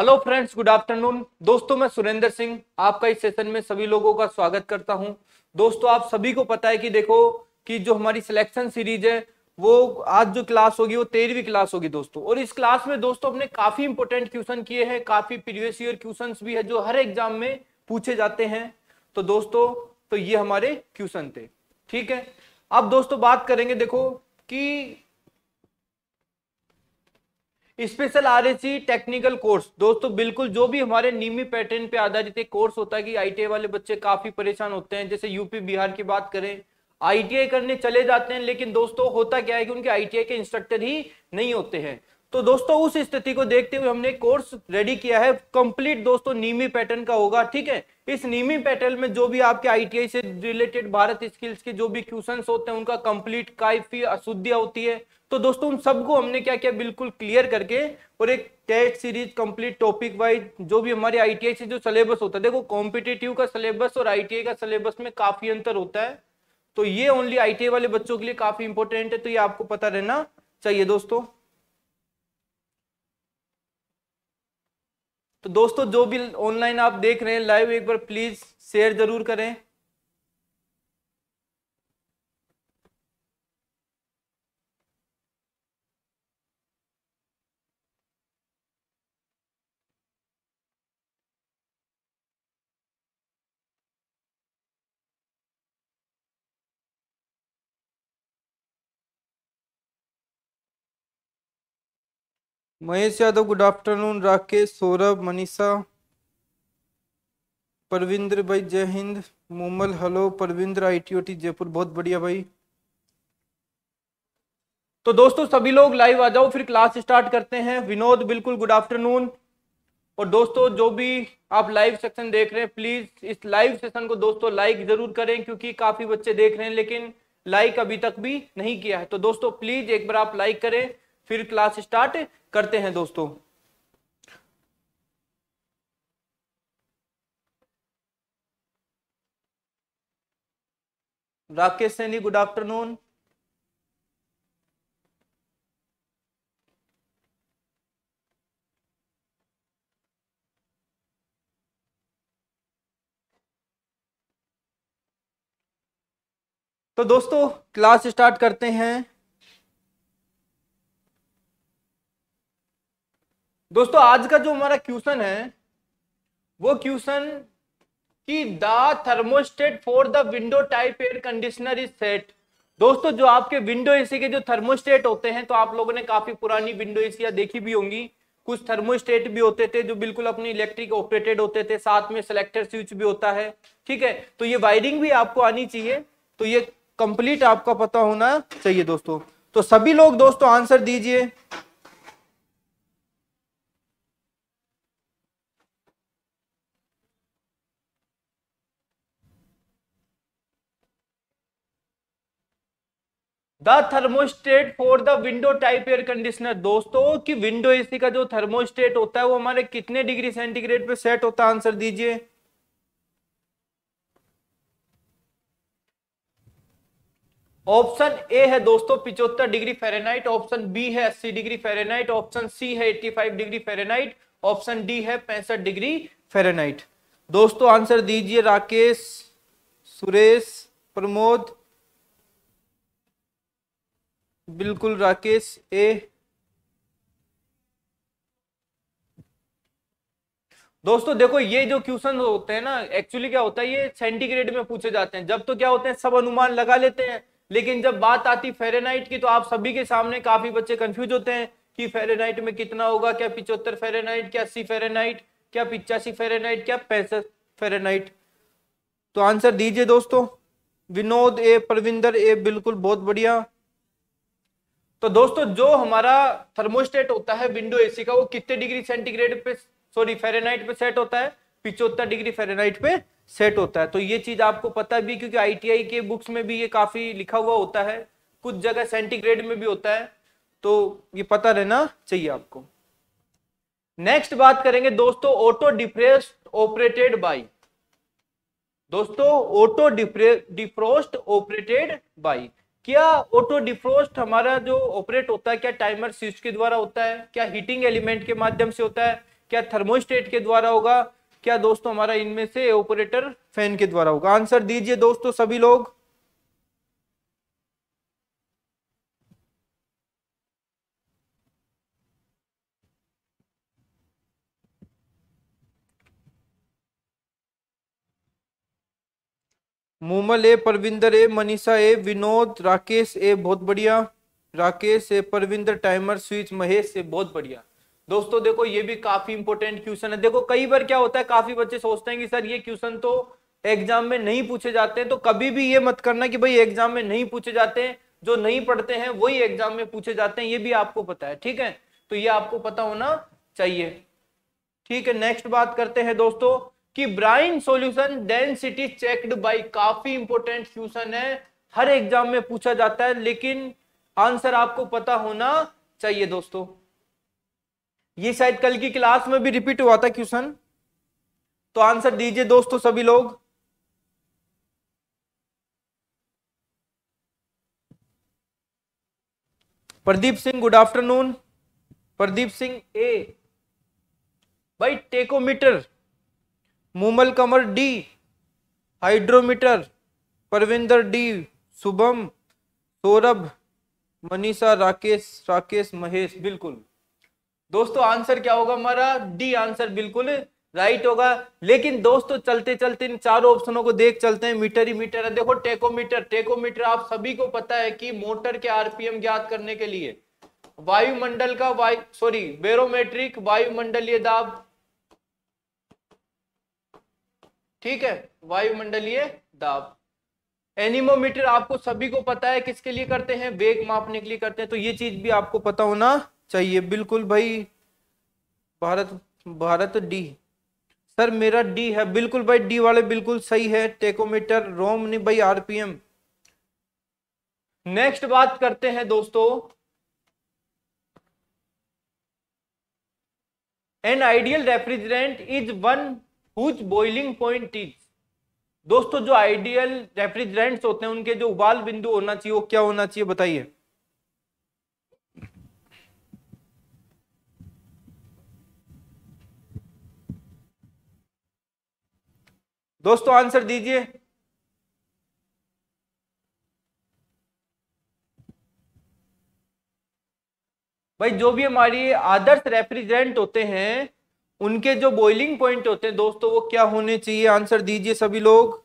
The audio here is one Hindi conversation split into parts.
हेलो फ्रेंड्स गुड आफ्टरनून दोस्तों मैं सुरेंद्र सिंह आपका इस सेशन में सभी लोगों का स्वागत करता हूं दोस्तों आप सभी को पता है कि देखो कि जो हमारी सिलेक्शन सीरीज है वो आज जो क्लास होगी वो तेरहवीं क्लास होगी दोस्तों और इस क्लास में दोस्तों हमने काफी इंपोर्टेंट क्वेश्चन किए हैं काफी प्रीवियस ईयर क्वेश्चन भी है जो हर एग्जाम में पूछे जाते हैं तो दोस्तों तो ये हमारे क्वेश्चन थे ठीक है अब दोस्तों बात करेंगे देखो कि स्पेशल आरएसी टेक्निकल कोर्स दोस्तों बिल्कुल जो भी हमारे नीमी पैटर्न पे आधारित एक कोर्स होता है कि आई वाले बच्चे काफी परेशान होते हैं जैसे यूपी बिहार की बात करें आई करने चले जाते हैं लेकिन दोस्तों होता क्या है कि उनके आई के इंस्ट्रक्टर ही नहीं होते हैं तो दोस्तों उस स्थिति को देखते हुए हमने कोर्स रेडी किया है कंप्लीट दोस्तों नीमी पैटर्न का होगा ठीक है इस नीमी पैटर्न में जो भी आपके आईटीआई से रिलेटेड भारत स्किल्स के जो भी क्वेश्चंस होते हैं उनका कंप्लीट काफी अशुद्धियां होती है तो दोस्तों उन सबको हमने क्या किया बिल्कुल क्लियर करके और एक test series complete topic wise जो भी हमारे आईटीआई से जो सिलेबस होता है देखो कॉम्पिटेटिव का सिलेबस और आईटीआई का सिलेबस में काफी अंतर होता है तो ये ओनली आईटीआई वाले बच्चों के लिए काफी इंपॉर्टेंट है तो ये आपको पता रहना चाहिए दोस्तों तो दोस्तों जो भी ऑनलाइन आप देख रहे हैं लाइव एक बार प्लीज शेयर जरूर करें महेश यादव गुड आफ्टरनून राकेश सौरभ मनीषा परविंद्र भाई जय हिंद मोमल हेलो परविंद्र आईटीओटी जयपुर बहुत बढ़िया भाई तो दोस्तों सभी लोग लाइव आ जाओ फिर क्लास स्टार्ट करते हैं विनोद बिल्कुल गुड आफ्टरनून और दोस्तों जो भी आप लाइव सेक्शन देख रहे हैं प्लीज इस लाइव सेशन को दोस्तों लाइक जरूर करें क्योंकि काफी बच्चे देख रहे हैं लेकिन लाइक अभी तक भी नहीं किया है तो दोस्तों प्लीज एक बार आप लाइक करें फिर क्लास स्टार्ट करते हैं दोस्तों राकेश सैनी गुड आफ्टरनून तो दोस्तों क्लास स्टार्ट करते हैं दोस्तों आज का जो हमारा क्वेश्चन है वो क्वेश्चन कि the thermostat for the window type air conditioner is set दोस्तों जो आपके विंडो एसी के जो थर्मोस्टेट होते हैं तो आप लोगों ने काफी पुरानी विंडो एसियां देखी भी होंगी कुछ थर्मोस्टेट भी होते थे जो बिल्कुल अपने इलेक्ट्रिक ऑपरेटेड होते थे साथ में सिलेक्टर स्विच भी होता है ठीक है तो ये वायरिंग भी आपको आनी चाहिए तो ये कंप्लीट आपका पता होना चाहिए दोस्तों तो सभी लोग दोस्तों आंसर दीजिए the thermostat for the window type air conditioner दोस्तों कि विंडो एसी का जो थर्मोस्टेट होता है वो हमारे कितने डिग्री सेंटीग्रेड पे सेट होता है आंसर दीजिए ऑप्शन ए है दोस्तों पिचोत्तर डिग्री फेरेनाइट ऑप्शन बी है अस्सी डिग्री फेरेनाइट ऑप्शन सी है eighty five degree Fahrenheit option D है पैंसठ डिग्री फेरेनाइट दोस्तों आंसर दीजिए राकेश सुरेश प्रमोद बिल्कुल राकेश ए दोस्तों देखो ये जो क्वेश्चन होते हैं ना एक्चुअली क्या होता है ये सेंटीग्रेड में पूछे जाते हैं जब तो क्या होते हैं सब अनुमान लगा लेते हैं लेकिन जब बात आती फेरेनाइट की तो आप सभी के सामने काफी बच्चे कंफ्यूज होते हैं कि फेरेनाइट में कितना होगा क्या पिचहत्तर फेरेनाइट क्या अस्सी फेरेनाइट क्या पिचासी फेरेनाइट क्या पैंसठ फेरेनाइट तो आंसर दीजिए दोस्तों विनोद ए परविंदर ए बिल्कुल बहुत बढ़िया तो दोस्तों जो हमारा थर्मोस्टेट होता है विंडो एसी का वो कितने डिग्री सेंटीग्रेड पे सॉरी फेरेनाइट पे सेट होता है पिचोत्तर डिग्री फेरेनाइट पे सेट होता है तो ये चीज आपको पता भी क्योंकि आईटीआई के बुक्स में भी ये काफी लिखा हुआ होता है कुछ जगह सेंटीग्रेड में भी होता है तो ये पता रहना चाहिए आपको नेक्स्ट बात करेंगे दोस्तों ऑटो डिप्रेस ऑपरेटेड बाई दोस्तों ऑटो डिप्रोस्ट ऑपरेटेड बाई क्या ऑटो डिफ्रोस्ट हमारा जो ऑपरेट होता है क्या टाइमर स्विच के द्वारा होता है क्या हीटिंग एलिमेंट के माध्यम से होता है क्या थर्मोस्टेट के द्वारा होगा क्या दोस्तों हमारा इनमें से ऑपरेटर फैन के द्वारा होगा आंसर दीजिए दोस्तों सभी लोग मूमल ए परविंदर ए मनीषा ए विनोद राकेश ए बहुत बढ़िया Rakesh A Parvinder timer switch Mahesh से बहुत बढ़िया दोस्तों देखो ये भी काफी इंपोर्टेंट क्वेश्चन है देखो कई बार क्या होता है काफी बच्चे सोचते हैं कि सर ये क्वेश्चन तो एग्जाम में नहीं पूछे जाते हैं तो कभी भी ये मत करना कि भाई एग्जाम में नहीं पूछे जाते हैं जो नहीं पढ़ते हैं वही एग्जाम में पूछे जाते हैं ये भी आपको पता है ठीक है तो ये आपको पता होना चाहिए ठीक है नेक्स्ट बात करते हैं दोस्तों कि brine solution density checked by काफी इंपोर्टेंट क्वेश्चन है हर एग्जाम में पूछा जाता है लेकिन आंसर आपको पता होना चाहिए दोस्तों ये शायद कल की क्लास में भी रिपीट हुआ था क्वेश्चन तो आंसर दीजिए दोस्तों सभी लोग Pradeep Singh good afternoon Pradeep Singh A भाई tachometer Momal Kamar D hydrometer Parvinder D Shubham Saurabh Manisha Rakesh Rakesh Mahesh बिल्कुल दोस्तों आंसर क्या होगा हमारा डी आंसर बिल्कुल राइट होगा लेकिन दोस्तों चलते चलते इन चारों ऑप्शनों को देख चलते हैं मीटर ही मीटर है देखो टेकोमीटर टेकोमीटर आप सभी को पता है कि मोटर के आरपीएम ज्ञात करने के लिए वायुमंडल का वायु सॉरी बेरोमेट्रिक वायुमंडलीय दाब ठीक है वायुमंडलीय दाब एनिमोमीटर आपको सभी को पता है किसके लिए करते हैं वेग मापने के लिए करते हैं तो ये चीज भी आपको पता होना चाहिए बिल्कुल भाई भारत भारत डी सर मेरा डी है बिल्कुल भाई डी वाले बिल्कुल सही है टेकोमीटर रोम नहीं भाई आरपीएम नेक्स्ट बात करते हैं दोस्तों an ideal refrigerant is one whose boiling point is दोस्तों जो आइडियल रेफ्रिजरेंट्स होते हैं उनके जो उबाल बिंदु होना चाहिए वो क्या होना चाहिए बताइए दोस्तों आंसर दीजिए भाई जो भी हमारी आदर्श रेफ्रिजरेंट होते हैं उनके जो बॉइलिंग पॉइंट होते हैं दोस्तों वो क्या होने चाहिए आंसर दीजिए सभी लोग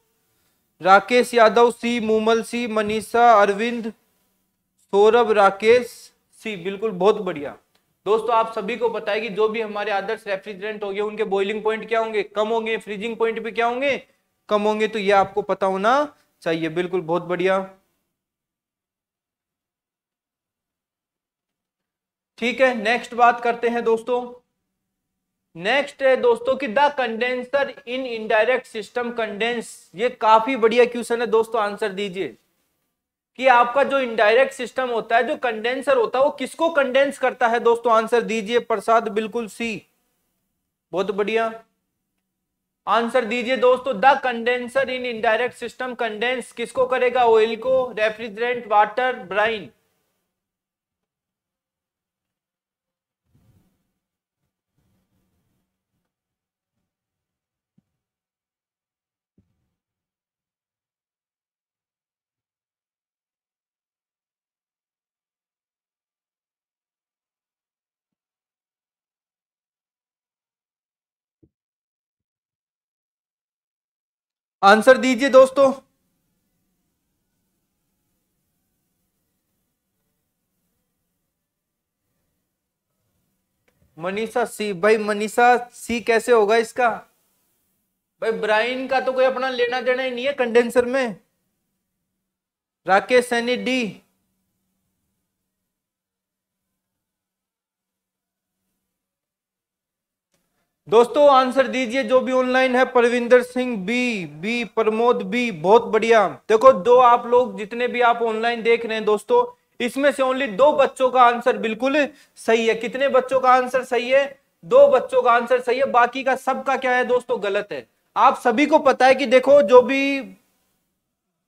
राकेश यादव सी मूमल सी मनीषा अरविंद सौरभ राकेश सी बिल्कुल बहुत बढ़िया दोस्तों आप सभी को पता है कि जो भी हमारे आदर्श रेफ्रिजरेंट हो गए उनके बॉइलिंग पॉइंट क्या होंगे कम होंगे फ्रीजिंग पॉइंट भी क्या होंगे कम होंगे तो ये आपको पता होना चाहिए बिल्कुल बहुत बढ़िया ठीक है नेक्स्ट बात करते हैं दोस्तों नेक्स्ट है eh, दोस्तों कि the condenser in indirect system condense ये काफी बढ़िया क्वेश्चन है दोस्तों आंसर दीजिए कि आपका जो इनडायरेक्ट सिस्टम होता है जो कंडेंसर होता है वो किसको कंडेंस करता है दोस्तों आंसर दीजिए प्रसाद बिल्कुल सी बहुत बढ़िया आंसर दीजिए दोस्तों the condenser in indirect system condense किसको करेगा ऑयल को रेफ्रिजरेंट वाटर ब्राइन आंसर दीजिए दोस्तों मनीषा सी भाई मनीषा सी कैसे होगा इसका भाई ब्राइन का तो कोई अपना लेना देना ही नहीं है कंडेंसर में राकेश सैनी डी दोस्तों आंसर दीजिए जो भी ऑनलाइन है Parvinder Singh B B Pramod B बहुत बढ़िया देखो दो आप लोग जितने भी आप ऑनलाइन देख रहे हैं दोस्तों इसमें से ओनली दो बच्चों का आंसर बिल्कुल सही है कितने बच्चों का आंसर सही है दो बच्चों का आंसर सही है बाकी का सबका क्या है दोस्तों गलत है आप सभी को पता है कि देखो जो भी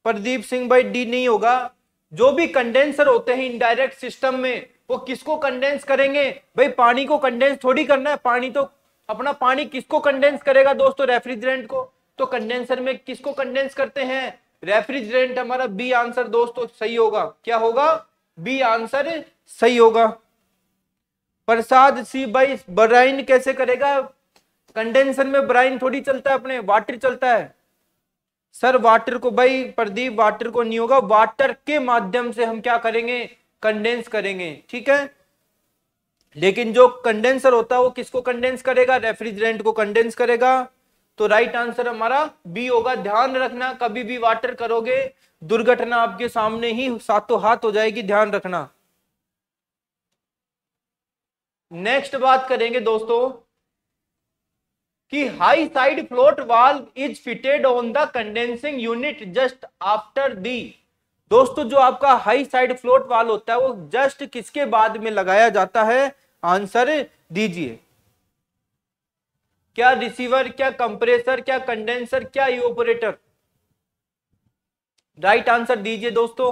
प्रदीप सिंह भाई डी नहीं होगा जो भी कंडेंसर होते हैं इनडायरेक्ट सिस्टम में वो किसको कंडेंस करेंगे भाई पानी को कंडेंस थोड़ी करना है पानी तो अपना पानी किसको कंडेंस करेगा दोस्तों रेफ्रिजरेंट को तो कंडेंसर में किसको कंडेंस करते हैं रेफ्रिजरेंट हमारा बी आंसर दोस्तों सही होगा क्या होगा बी आंसर सही होगा प्रसाद सी बाई ब्राइन कैसे करेगा कंडेंसर में ब्राइन थोड़ी चलता है अपने वाटर चलता है सर वाटर को भाई प्रदीप वाटर को नहीं होगा वाटर के माध्यम से हम क्या करेंगे कंडेंस करेंगे ठीक है लेकिन जो कंडेंसर होता है वो किसको कंडेंस करेगा रेफ्रिजरेंट को कंडेंस करेगा तो राइट आंसर हमारा बी होगा ध्यान रखना कभी भी वाटर करोगे दुर्घटना आपके सामने ही सातों हाथ हो जाएगी ध्यान रखना नेक्स्ट बात करेंगे दोस्तों कि high side float valve is fitted on the condensing unit just after the दोस्तों जो आपका हाई साइड फ्लोट वाल होता है वो जस्ट किसके बाद में लगाया जाता है आंसर दीजिए क्या रिसीवर क्या कंप्रेसर क्या कंडेंसर क्या ऑपरेटर राइट आंसर दीजिए दोस्तों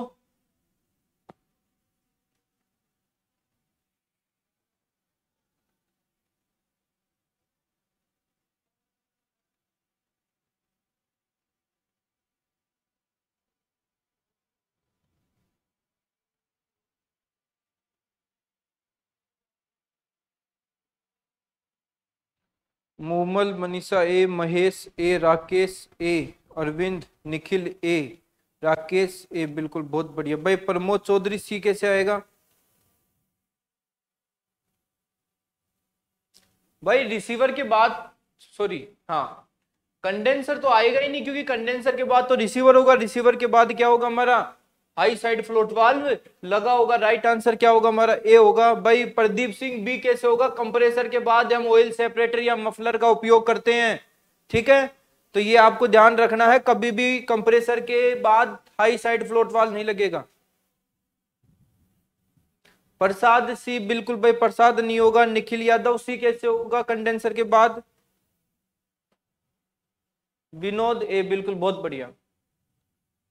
मोमल मनीषा ए महेश ए राकेश ए अरविंद निखिल ए राकेश ए बिल्कुल बहुत बढ़िया भाई प्रमोद चौधरी सी कैसे आएगा भाई रिसीवर के बाद सॉरी हाँ कंडेंसर तो आएगा ही नहीं क्योंकि कंडेंसर के बाद तो रिसीवर होगा रिसीवर के बाद क्या होगा हमारा हाई साइड फ्लोट वाल्व लगा होगा राइट आंसर क्या होगा हमारा ए होगा भाई प्रदीप सिंह बी कैसे होगा कंप्रेसर के बाद हम ऑयल सेपरेटर या मफलर का उपयोग करते हैं ठीक है तो ये आपको ध्यान रखना है कभी भी कंप्रेसर के बाद हाई साइड फ्लोट वाल नहीं लगेगा प्रसाद सी बिल्कुल भाई प्रसाद नहीं होगा निखिल यादव सी कैसे होगा कंडेंसर के बाद विनोद ए बिल्कुल बहुत बढ़िया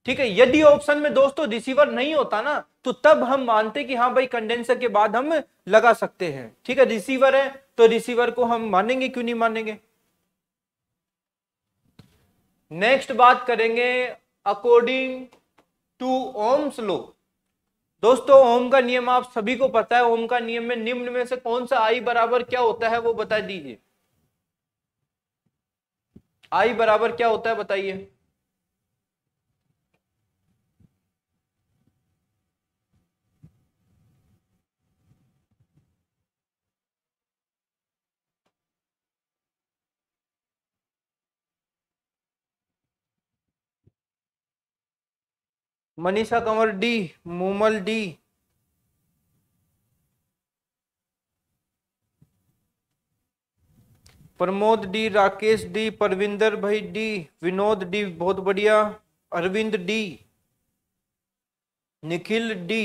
ठीक है यदि ऑप्शन में दोस्तों रिसीवर नहीं होता ना तो तब हम मानते कि हाँ भाई कंडेंसर के बाद हम लगा सकते हैं ठीक है रिसीवर है तो रिसीवर को हम मानेंगे क्यों नहीं मानेंगे नेक्स्ट बात करेंगे अकॉर्डिंग टू ओम्स लो दोस्तों ओम का नियम आप सभी को पता है ओम का नियम में निम्न में से कौन सा आई बराबर क्या होता है वो बता दीजिए आई बराबर क्या होता है बताइए Manisha Kanwar D Mumal D Pramod D Rakesh D Parvinder भाई डी विनोद डी बहुत बढ़िया अरविंद डी निखिल डी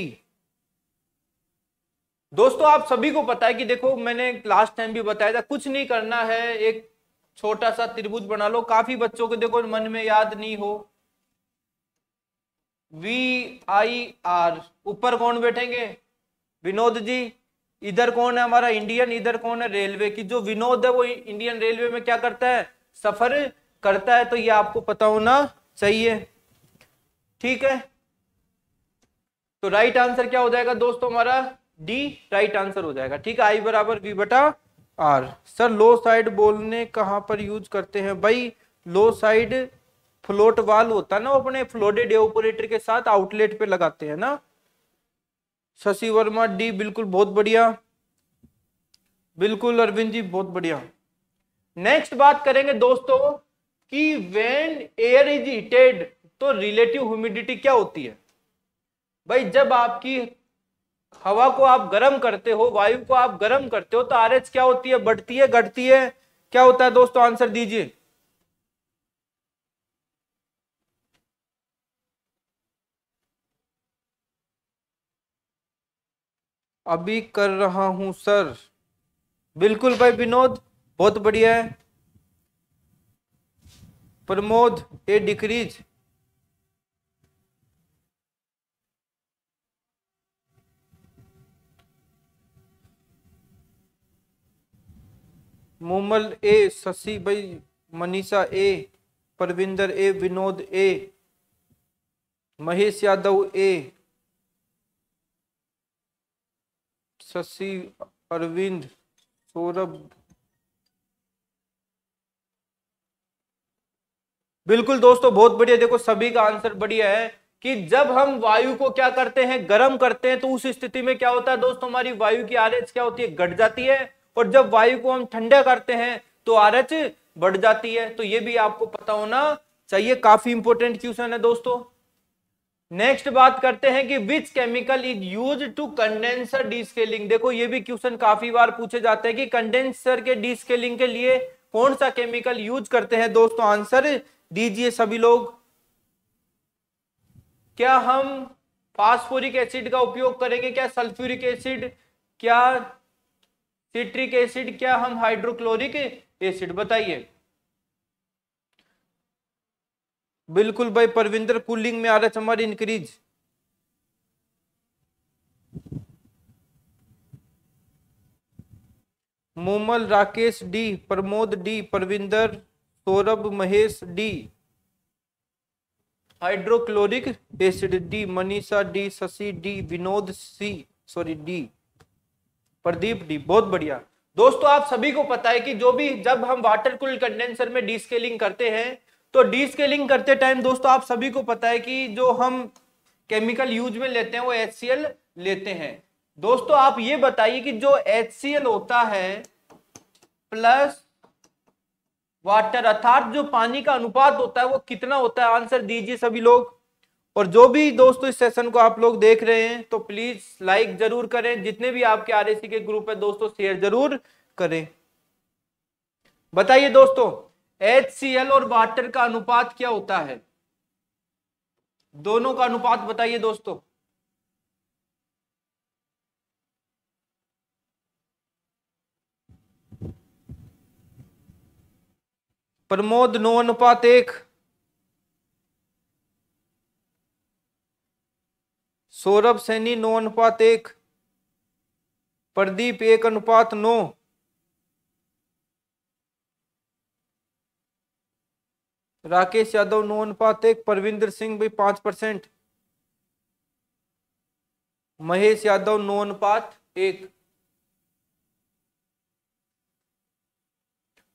दोस्तों आप सभी को पता है कि देखो मैंने लास्ट टाइम भी बताया था कुछ नहीं करना है एक छोटा सा त्रिभुज बना लो काफी बच्चों को देखो मन में याद नहीं हो वी आई आर ऊपर कौन बैठेंगे विनोद जी इधर कौन है हमारा इंडियन इधर कौन है रेलवे की जो विनोद है वो इंडियन रेलवे में क्या करता है सफर करता है तो ये आपको पता होना चाहिए ठीक है तो राइट आंसर क्या हो जाएगा दोस्तों हमारा डी राइट आंसर हो जाएगा ठीक है आई बराबर वी बटा आर सर लो साइड बोलने कहां पर यूज करते हैं भाई लो साइड फ्लोट वाल होता है ना वो अपने फ्लोटेड ऑपरेटर के साथ आउटलेट पे लगाते हैं ना शशि वर्मा डी बिल्कुल बहुत बढ़िया बिल्कुल अरविंद जी बहुत बढ़िया नेक्स्ट बात करेंगे दोस्तों कि वेन एयर इज हीटेड तो रिलेटिव ह्यूमिडिटी क्या होती है भाई जब आपकी हवा को आप गर्म करते हो वायु को आप गर्म करते हो तो आर क्या होती है बढ़ती है घटती है क्या होता है दोस्तों आंसर दीजिए अभी कर रहा हूं सर बिल्कुल भाई विनोद बहुत बढ़िया है Pramod A decrease Momal A Shashi भाई मनीषा ए परविंदर ए विनोद ए महेश यादव ए शशि अरविंद सौरभ बिल्कुल दोस्तों बहुत बढ़िया देखो सभी का आंसर बढ़िया है कि जब हम वायु को क्या करते हैं गर्म करते हैं तो उस स्थिति में क्या होता है दोस्तों हमारी वायु की आरएच क्या होती है घट जाती है और जब वायु को हम ठंडा करते हैं तो आरएच बढ़ जाती है तो ये भी आपको पता होना चाहिए काफी इंपोर्टेंट क्वेश्चन है दोस्तों नेक्स्ट बात करते हैं कि which chemical is use to condenser descaling देखो ये भी क्वेश्चन काफी बार पूछे जाते हैं कि कंडेंसर के डिस्केलिंग के लिए कौन सा केमिकल यूज करते हैं दोस्तों आंसर दीजिए सभी लोग क्या हम फास्फोरिक एसिड का उपयोग करेंगे क्या सल्फ्यूरिक एसिड क्या सिट्रिक एसिड क्या हम हाइड्रोक्लोरिक एसिड बताइए बिल्कुल भाई परविंदर कूलिंग में आ रहा है हमारी increase Momal Rakesh D Pramod D Parvinder Saurabh Mahesh D hydrochloric acid D Manisha D Shashi D Vinod C sorry D Pradeep D बहुत बढ़िया दोस्तों आप सभी को पता है कि जो भी जब हम वाटर कूल कंडेंसर में डिस्केलिंग करते हैं तो डीस्केलिंग करते टाइम दोस्तों आप सभी को पता है कि जो हम केमिकल यूज में लेते हैं वो एच लेते हैं दोस्तों आप ये बताइए कि जो एच होता है प्लस वाटर अर्थात जो पानी का अनुपात होता है वो कितना होता है आंसर दीजिए सभी लोग और जो भी दोस्तों इस सेशन को आप लोग देख रहे हैं तो प्लीज लाइक जरूर करें जितने भी आपके आर के ग्रुप है दोस्तों शेयर जरूर करें बताइए दोस्तों HCl और वाटर का अनुपात क्या होता है दोनों का अनुपात बताइए दोस्तों प्रमोद नौ अनुपात एक सौरभ सैनी नौ अनुपात एक प्रदीप एक अनुपात नौ राकेश यादव नौ अनुपात एक परविंदर सिंह भी पांच परसेंट महेश यादव नौ अनुपात एक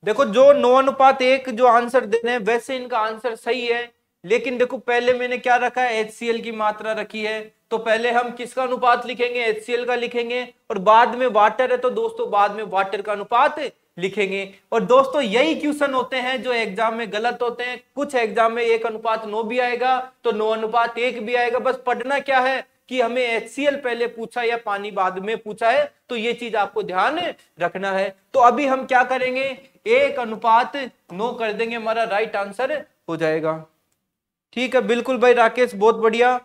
देखो जो नौ अनुपात एक जो आंसर दे रहे हैं वैसे इनका आंसर सही है लेकिन देखो पहले मैंने क्या रखा है एच की मात्रा रखी है तो पहले हम किसका अनुपात लिखेंगे एच का लिखेंगे और बाद में वाटर है तो दोस्तों बाद में वाटर का अनुपात लिखेंगे और दोस्तों यही क्वेश्चन होते हैं जो एग्जाम में गलत होते हैं कुछ एग्जाम में एक अनुपात नौ भी आएगा तो नौ अनुपात एक भी आएगा बस पढ़ना क्या है कि हमें एच पहले पूछा या पानी बाद में पूछा है तो ये चीज आपको ध्यान रखना है तो अभी हम क्या करेंगे एक अनुपात नो कर देंगे हमारा राइट आंसर हो जाएगा ठीक है बिल्कुल भाई राकेश बहुत बढ़िया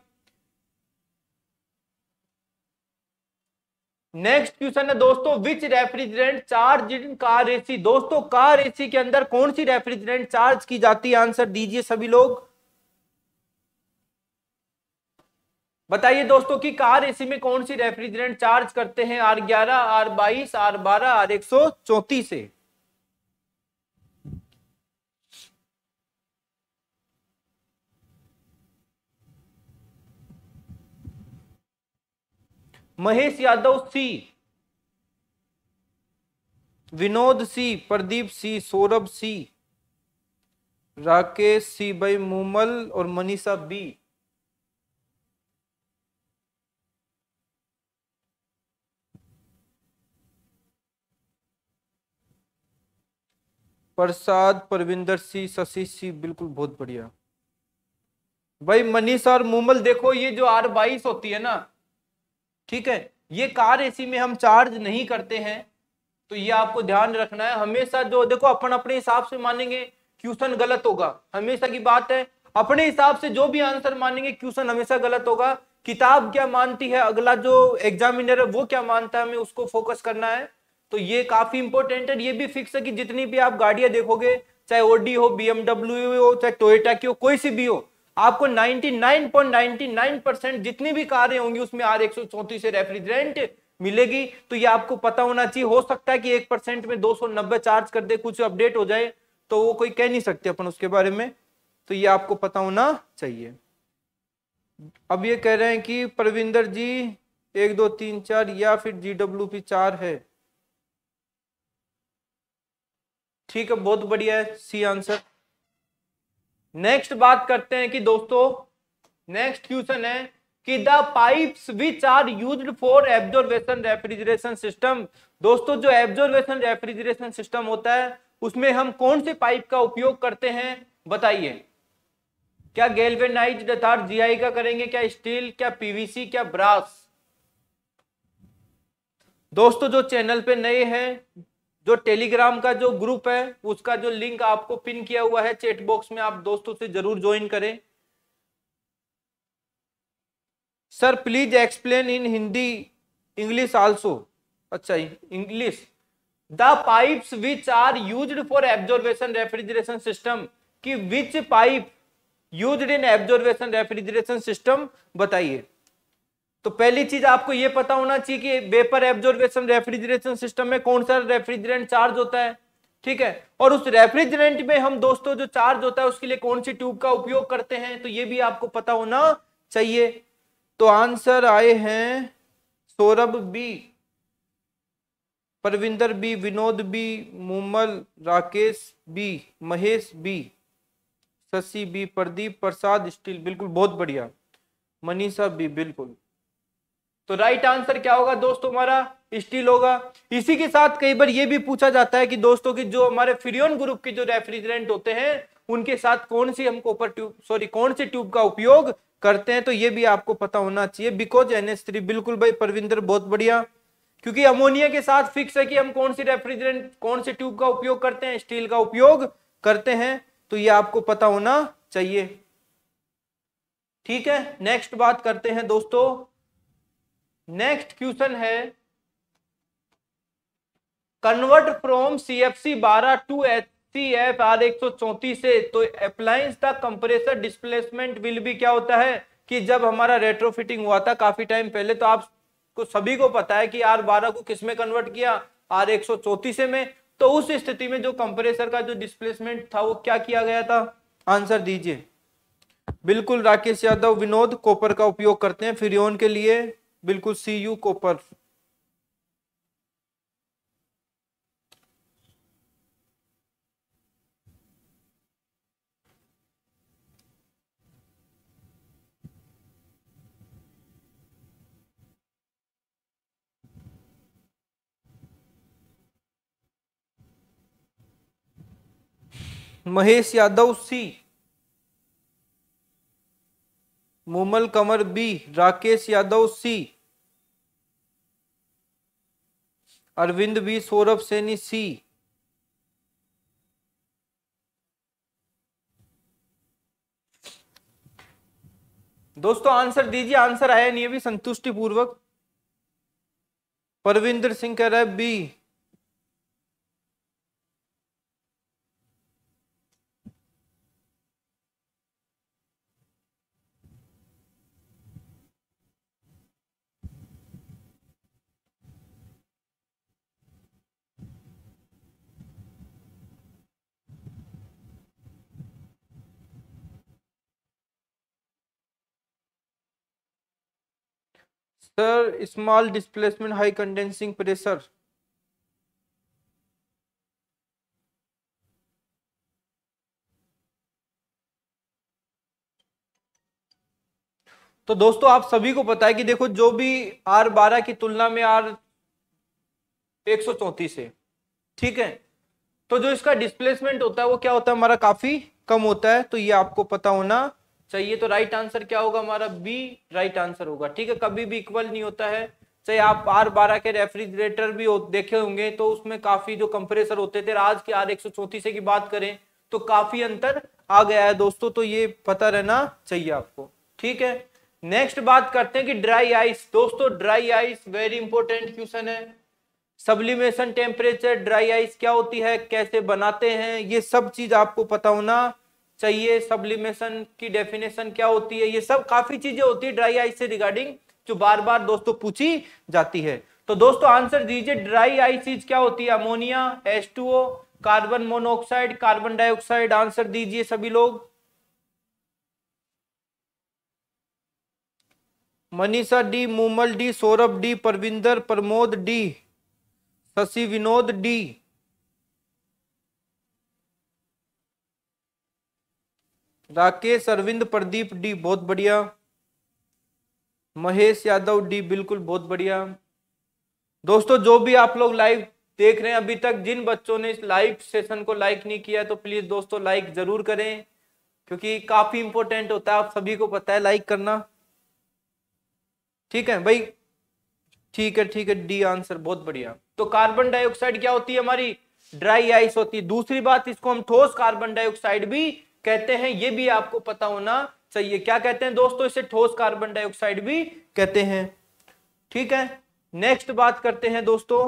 नेक्स्ट क्वेश्चन है दोस्तों which refrigerant charge in car AC दोस्तों कार एसी के अंदर कौन सी रेफ्रिजरेंट चार्ज की जाती है आंसर दीजिए सभी लोग बताइए दोस्तों कि कार एसी में कौन सी रेफ्रिजरेंट चार्ज करते हैं आर ग्यारह आर बाईस आर बारह आर एक सौ चौतीस महेश यादव सी विनोद सी प्रदीप सी सौरभ सी राकेश सी भाई मुमल और Manisha B Prasad Parvinder C Shashi C बिल्कुल बहुत बढ़िया भाई मनीषा और मुमल देखो ये जो आर बाईस होती है ना ठीक है ये कार एसी में हम चार्ज नहीं करते हैं तो ये आपको ध्यान रखना है हमेशा जो देखो अपन अपने हिसाब से मानेंगे क्वेश्चन गलत होगा हमेशा की बात है अपने हिसाब से जो भी आंसर मानेंगे क्वेश्चन हमेशा गलत होगा किताब क्या मानती है अगला जो एग्जामिनर है वो क्या मानता है हमें उसको फोकस करना है तो ये काफी इंपॉर्टेंट है ये भी फिक्स है कि जितनी भी आप गाड़ियां देखोगे चाहे ओडी हो बीएमडब्ल्यू हो चाहे टोयटा की हो कोई सी भी हो आपको 99.99 परसेंट जितनी भी कारें होंगी उसमें आर एक से रेफ्रिजरेंट मिलेगी तो ये आपको पता होना चाहिए हो सकता है कि एक परसेंट में 290 चार्ज कर दे कुछ अपडेट हो जाए तो वो कोई कह नहीं सकते अपन उसके बारे में तो ये आपको पता होना चाहिए अब ये कह रहे हैं कि परविंदर जी एक दो तीन चार या फिर जी डब्ल्यू पी चार है ठीक है बहुत बढ़िया है सी आंसर नेक्स्ट बात करते हैं कि दोस्तों नेक्स्ट क्वेश्चन है कि the pipes which are used for absorption refrigeration system दोस्तों जो एब्जोर्वेशन रेफ्रिजरेशन सिस्टम होता है उसमें हम कौन से पाइप का उपयोग करते हैं बताइए क्या गेल्वेनाइज अर्थात जीआई का करेंगे क्या स्टील क्या पीवीसी क्या ब्रास दोस्तों जो चैनल पे नए हैं जो टेलीग्राम का जो ग्रुप है उसका जो लिंक आपको पिन किया हुआ है चैट बॉक्स में आप दोस्तों से जरूर ज्वाइन करें sir please explain in Hindi English also अच्छा English the pipes which are used for absorption refrigeration system की which pipe used in absorption refrigeration system बताइए तो पहली चीज आपको यह पता होना चाहिए कि वेपर एब्जोर्वेशन रेफ्रिजरेशन सिस्टम में कौन सा रेफ्रिजरेंट चार्ज होता है ठीक है और उस रेफ्रिजरेंट में हम दोस्तों जो चार्ज होता है उसके लिए कौन सी ट्यूब का उपयोग करते हैं तो ये भी आपको पता होना चाहिए तो आंसर आए हैं Saurabh B Parvinder B Vinod B Mumal Rakesh B Mahesh B Shashi B Pradeep Prasad steel बिल्कुल बहुत बढ़िया मनीषा बी बिल्कुल तो राइट आंसर क्या होगा दोस्तों हमारा स्टील होगा इसी के साथ कई बार ये भी पूछा जाता है कि दोस्तों की जो हमारे फ्रियोन ग्रुप के जो रेफ्रिजरेंट होते हैं उनके साथ कौन सी हम कॉपर ट्यूब सॉरी कौन से ट्यूब का उपयोग करते हैं तो ये भी आपको पता होना चाहिए बिकॉज एन एस थ्री बिल्कुल भाई परविंदर बहुत बढ़िया क्योंकि अमोनिया के साथ फिक्स है कि हम कौन सी रेफ्रिजरेंट कौन से ट्यूब का उपयोग करते हैं स्टील का उपयोग करते हैं तो ये आपको पता होना चाहिए ठीक है नेक्स्ट बात करते हैं दोस्तों नेक्स्ट क्वेश्चन है convert from C F C बारह to H C F R एक सौ से तो अप्लायंस का कंप्रेसर डिस्प्लेसमेंट बिल भी क्या होता है कि जब हमारा रेट्रोफिटिंग हुआ था काफी टाइम पहले तो आप को सभी को पता है कि आर बारह को किसमें कन्वर्ट किया आर एक सौ चौतीस में तो उस स्थिति में जो कंप्रेसर का जो डिस्प्लेसमेंट था वो क्या किया गया था आंसर दीजिए बिल्कुल राकेश यादव विनोद कॉपर का उपयोग करते हैं फिर के लिए बिल्कुल C U copper Mahesh Yadav C Mumal Kamar B Rakesh Yadav C Arvind B Saurabh Saini C दोस्तों आंसर दीजिए आंसर आया नहीं अभी संतुष्टि पूर्वक परविंदर सिंह कह रहा है B sir small displacement high condensing pressure तो दोस्तों आप सभी को पता है कि देखो जो भी आर बारह की तुलना में आर एक सौ चौतीस है ठीक है तो जो इसका डिस्प्लेसमेंट होता है वो क्या होता है हमारा काफी कम होता है तो ये आपको पता होना चाहिए तो राइट आंसर क्या होगा हमारा बी राइट आंसर होगा ठीक है कभी भी इक्वल नहीं होता है चाहे आप आर बारह के रेफ्रिजरेटर भी देखे होंगे तो उसमें काफी जो कंप्रेसर होते थे आज के आर एक की बात करें तो काफी अंतर आ गया है दोस्तों तो ये पता रहना चाहिए आपको ठीक है नेक्स्ट बात करते हैं कि ड्राई आइस दोस्तों dry ice very important question है सब्लिमेशन टेम्परेचर ड्राई आइस क्या होती है कैसे बनाते हैं ये सब चीज आपको पता होना चाहिए सब्लिमेशन की डेफिनेशन क्या होती है ये सब काफी चीजें होती है ड्राई आइस से रिगार्डिंग जो बार बार दोस्तों पूछी जाती है तो दोस्तों आंसर दीजिए ड्राई आई चीज क्या होती है अमोनिया एस carbon monoxide carbon dioxide answer दीजिए सभी लोग Manisha D Moomal D Saurabh D Parvinder Pramod D Shashi Vinod D Rakesh Arvind Pradeep D बहुत बढ़िया महेश यादव डी बिल्कुल बहुत बढ़िया दोस्तों जो भी आप लोग लाइव देख रहे हैं अभी तक जिन बच्चों ने इस लाइव सेशन को लाइक नहीं किया तो प्लीज दोस्तों लाइक जरूर करें क्योंकि काफी इंपॉर्टेंट होता है आप सभी को पता है लाइक करना ठीक है भाई ठीक है ठीक है डी आंसर बहुत बढ़िया तो कार्बन डाइऑक्साइड क्या होती है हमारी ड्राई आइस होती है दूसरी बात इसको हम ठोस कार्बन डाइऑक्साइड भी कहते हैं ये भी आपको पता होना चाहिए क्या कहते हैं दोस्तों इसे ठोस कार्बन डाइऑक्साइड भी कहते हैं ठीक है नेक्स्ट बात करते हैं दोस्तों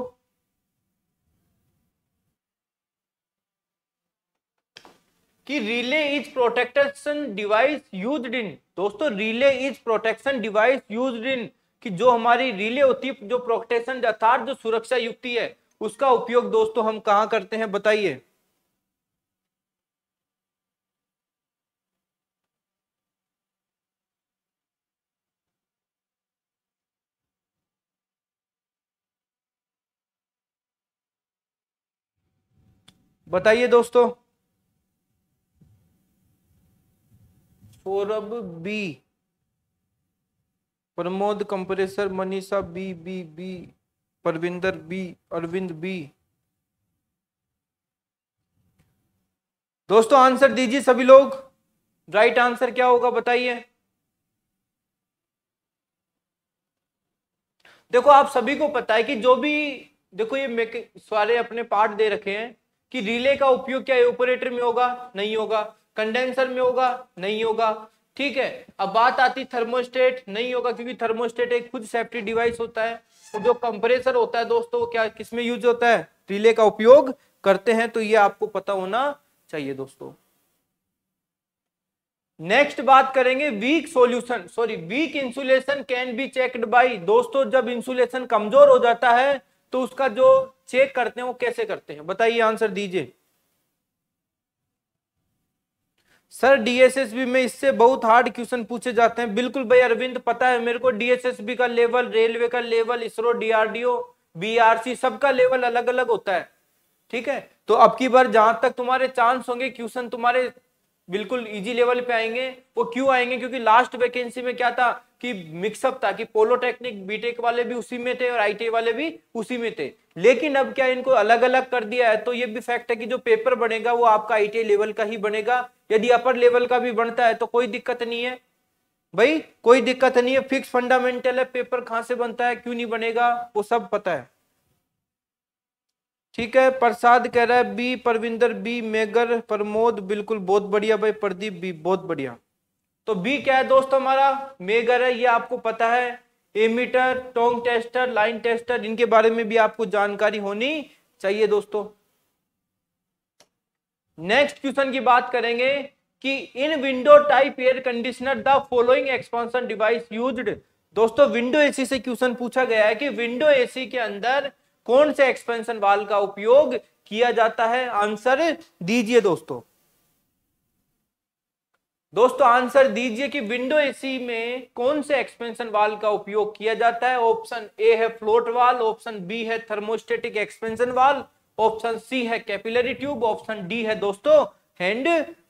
कि relay is protection device used in दोस्तों relay is protection device used in कि जो हमारी रिले होती है जो प्रोटेक्शन अर्थात जो सुरक्षा युक्ति है उसका उपयोग दोस्तों हम कहा करते हैं बताइए बताइए दोस्तों Saurabh B Pramod compressor Manisha B B B Parvinder B Arvind B दोस्तों आंसर दीजिए सभी लोग राइट आंसर क्या होगा बताइए देखो आप सभी को पता है कि जो भी देखो ये सारे अपने पार्ट दे रखे हैं कि रिले का उपयोग क्या ऑपरेटर में होगा नहीं होगा कंडेंसर में होगा नहीं होगा ठीक है अब बात आती थर्मोस्टेट नहीं होगा क्योंकि थर्मोस्टेट एक खुद सेफ्टी डिवाइस होता है और जो कंप्रेसर होता है दोस्तों वो क्या किसमें यूज होता है रिले का उपयोग करते हैं तो ये आपको पता होना चाहिए दोस्तों नेक्स्ट बात करेंगे weak solution sorry weak insulation can be checked by दोस्तों जब इंसुलेशन कमजोर हो जाता है तो उसका जो चेक करते हैं वो कैसे करते हैं बताइए आंसर दीजिए सर डीएसएसबी में इससे बहुत हार्ड क्वेश्चन पूछे जाते हैं बिल्कुल भाई अरविंद पता है मेरे को डीएसएसबी का लेवल रेलवे का लेवल इसरो डीआरडीओ बीआरसी सबका लेवल अलग अलग होता है ठीक है तो अब की बार जहां तक तुम्हारे चांस होंगे क्वेश्चन तुम्हारे बिल्कुल इजी लेवल पे आएंगे वो क्यों आएंगे क्योंकि लास्ट वैकेंसी में क्या था कि मिक्सअप था कि पोलोटेक्निक बीटेक वाले भी उसी में थे और आईटी वाले भी उसी में थे लेकिन अब क्या इनको अलग अलग कर दिया है तो ये भी फैक्ट है कि जो पेपर बनेगा वो आपका आईटीआई लेवल का ही बनेगा यदि अपर लेवल का भी बनता है तो कोई दिक्कत नहीं है भाई कोई दिक्कत नहीं है फिक्स फंडामेंटल है पेपर कहां से बनता है क्यों नहीं बनेगा वो सब पता है ठीक है प्रसाद कह रहा है B Parvinder B megger Pramod बिल्कुल बहुत बढ़िया भाई प्रदीप बी बहुत बढ़िया तो बी क्या है दोस्तों हमारा मेगर है ये आपको पता है ammeter tong tester line tester इनके बारे में भी आपको जानकारी होनी चाहिए दोस्तों नेक्स्ट क्वेश्चन की बात करेंगे कि in window type air conditioner the following expansion device used दोस्तों विंडो एसी से क्वेश्चन पूछा गया है कि विंडो एसी के अंदर कौन से एक्सपेंशन वाल का उपयोग किया जाता है आंसर दीजिए दोस्तों दोस्तों आंसर दीजिए कि विंडो एसी में कौन से एक्सपेंशन वाल का उपयोग किया जाता है ऑप्शन ए है फ्लोट वाल ऑप्शन बी है thermostatic expansion valve option C है कैपिलरी ट्यूब ऑप्शन डी है दोस्तों हैंड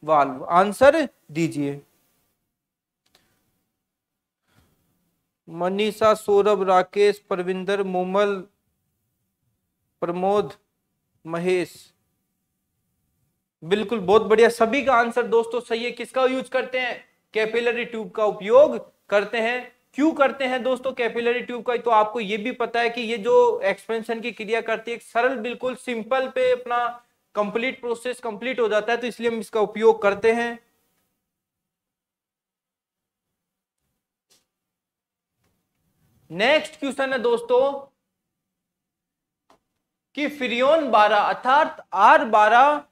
वाल्व आंसर दीजिए मनीषा सौरभ राकेश परविंदर मोमल प्रमोद महेश बिल्कुल बहुत बढ़िया सभी का आंसर दोस्तों सही है किसका यूज करते हैं कैपिलरी ट्यूब का उपयोग करते हैं क्यों करते हैं दोस्तों कैपिलरी ट्यूब का तो आपको ये भी पता है कि ये जो एक्सपेंशन की क्रिया करती है सरल बिल्कुल सिंपल पे अपना कंप्लीट प्रोसेस कंप्लीट हो जाता है तो इसलिए हम इसका उपयोग करते हैं नेक्स्ट क्वेश्चन है दोस्तों कि फिरियोन 12 अर्थात आर बारह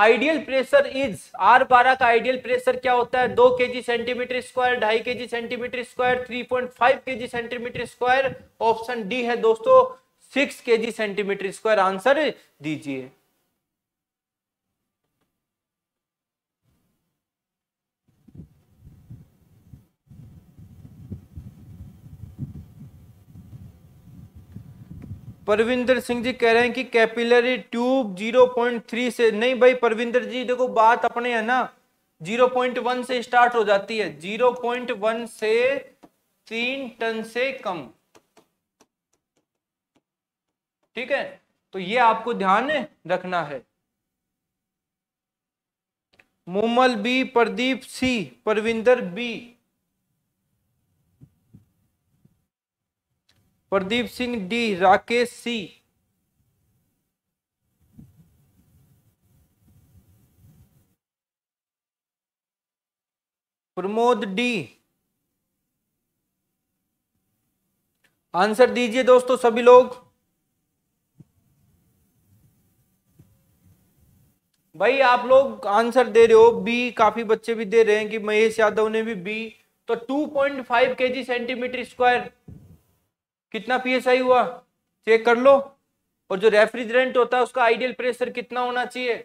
आइडियल प्रेशर इज आर बारह का आइडियल प्रेशर क्या होता है दो के जी सेंटीमीटर स्क्वायर ढाई K G centimetre square three point five K G centimetre square option D है दोस्तों सिक्स के जी सेंटीमीटर स्क्वायर आंसर दीजिए परविंदर सिंह जी कह रहे हैं कि कैपिलरी ट्यूब 0.3 से नहीं भाई परविंदर जी देखो बात अपने है ना 0.1 से स्टार्ट हो जाती है 0.1 से तीन टन से कम ठीक है तो ये आपको ध्यान रखना है Momal B Pradeep C Parvinder B Pradeep Singh D Rakesh C Pramod D answer दीजिए दोस्तों सभी लोग भाई आप लोग आंसर दे रहे हो बी काफी बच्चे भी दे रहे हैं कि महेश यादव ने भी बी तो 2.5 point five K G centimetre square कितना पीएसआई हुआ चेक कर लो और जो रेफ्रिजरेंट होता है उसका आइडियल प्रेशर कितना होना चाहिए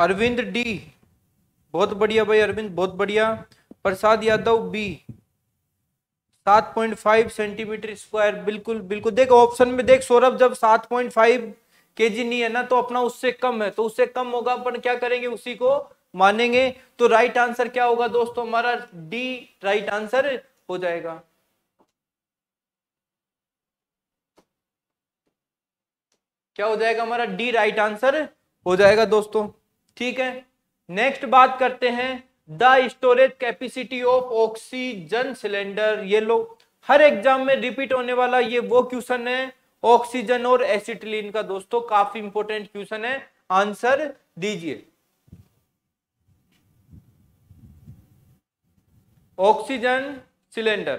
अरविंद डी बहुत बढ़िया भाई अरविंद बहुत बढ़िया प्रसाद यादव बी सात पॉइंट फाइव सेंटीमीटर स्क्वायर बिल्कुल बिल्कुल देख ऑप्शन में देख सौरभ जब सात पॉइंट फाइव के जी नहीं है ना तो अपना उससे कम है तो उससे कम होगा अपन क्या करेंगे उसी को मानेंगे तो राइट आंसर क्या होगा दोस्तों हमारा डी राइट आंसर हो जाएगा क्या हो जाएगा हमारा डी राइट आंसर हो जाएगा दोस्तों ठीक है नेक्स्ट बात करते हैं the storage capacity of oxygen cylinder ये लो हर एग्जाम में रिपीट होने वाला ये वो क्वेश्चन है ऑक्सीजन और एसिटिलीन का दोस्तों काफी इंपोर्टेंट क्वेश्चन है आंसर दीजिए oxygen cylinder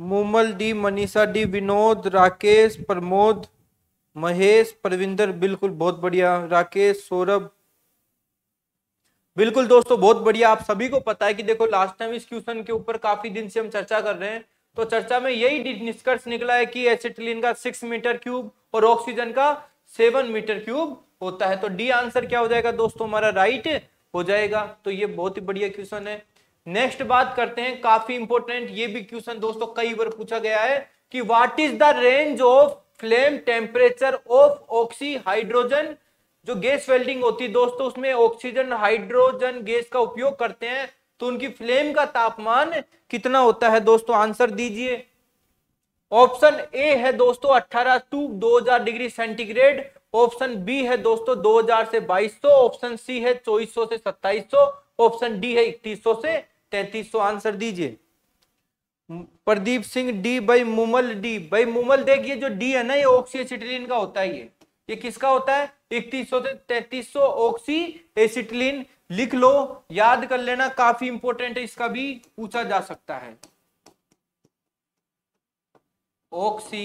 Moomal D Manisha D Vinod Rakesh Pramod Mahesh Parvinder बिल्कुल बहुत बढ़िया राकेश सौरभ बिल्कुल दोस्तों बहुत बढ़िया आप सभी को पता है कि देखो लास्ट टाइम इस क्वेश्चन के ऊपर काफी दिन से हम चर्चा कर रहे हैं तो चर्चा में यही निष्कर्ष निकला है कि एसिटिलीन का सिक्स मीटर क्यूब और ऑक्सीजन का सेवन मीटर क्यूब होता है तो डी आंसर क्या हो जाएगा दोस्तों हमारा राइट हो जाएगा तो ये बहुत ही बढ़िया क्वेश्चन है नेक्स्ट बात करते हैं काफी इंपोर्टेंट ये भी क्वेश्चन दोस्तों कई बार पूछा गया है कि what is the range of flame temperature of oxy hydrogen जो गैस वेल्डिंग होती है दोस्तों उसमें ऑक्सीजन हाइड्रोजन गैस का उपयोग करते हैं तो उनकी फ्लेम का तापमान कितना होता है दोस्तों आंसर दीजिए ऑप्शन ए है दोस्तों अठारह टू दो डिग्री सेंटीग्रेड ऑप्शन बी है दोस्तों 2000 से 2200 ऑप्शन सी है 2400 से 2700 ऑप्शन डी है 3100 से 3300 आंसर दीजिए Pradeep Singh D by Mumal D by Mumal देखिए जो डी है ना ये ऑक्सी का होता है ये ये किसका होता है इकतीस सौ तैतीस सौ ऑक्सी एसिटिलीन लिख लो याद कर लेना काफी इंपोर्टेंट है इसका भी पूछा जा सकता है ऑक्सी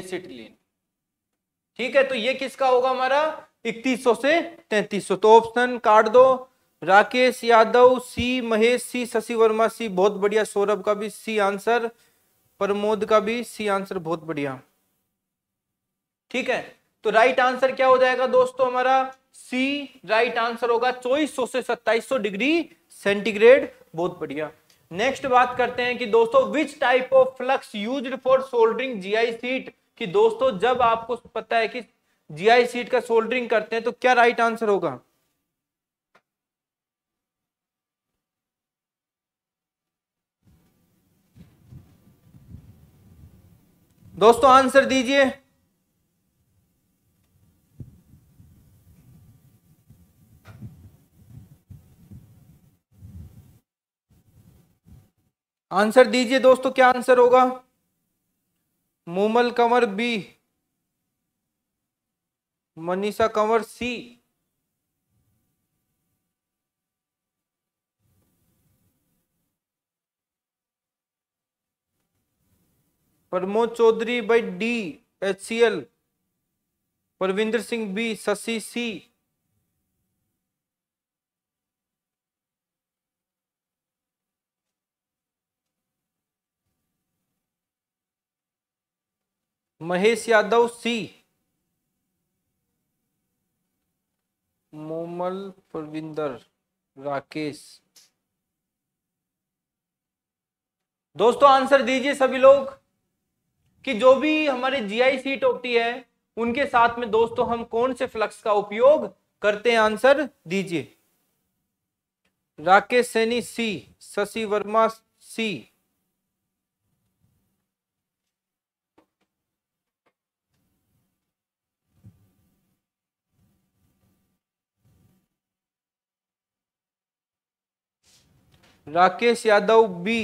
एसिटिलीन ठीक है तो ये किसका होगा हमारा 3100 से 3300 तो ऑप्शन काट दो राकेश यादव सी महेश सी शशि वर्मा सी बहुत बढ़िया सौरभ का भी सी आंसर प्रमोद का भी सी आंसर बहुत बढ़िया ठीक है तो राइट आंसर क्या हो जाएगा दोस्तों हमारा सी राइट आंसर होगा चौबीस से सत्ताईस डिग्री सेंटीग्रेड बहुत बढ़िया नेक्स्ट बात करते हैं कि दोस्तों which type of flux use for soldering GI sheet कि दोस्तों जब आपको पता है कि जीआई सीट का सोल्डरिंग करते हैं तो क्या राइट आंसर होगा दोस्तों आंसर दीजिए आंसर दीजिए दोस्तों क्या आंसर होगा Momal Kanwar B Manisha Kanwar C Pramod Chaudhary by D H C L Parvinder Singh B Shashi C Mahesh Yadav C Momal Parvinder Rakesh दोस्तों आंसर दीजिए सभी लोग कि जो भी हमारे जीआई सीट होती है उनके साथ में दोस्तों हम कौन से फ्लक्स का उपयोग करते हैं आंसर दीजिए Rakesh Saini C Shashi Verma C Rakesh Yadav B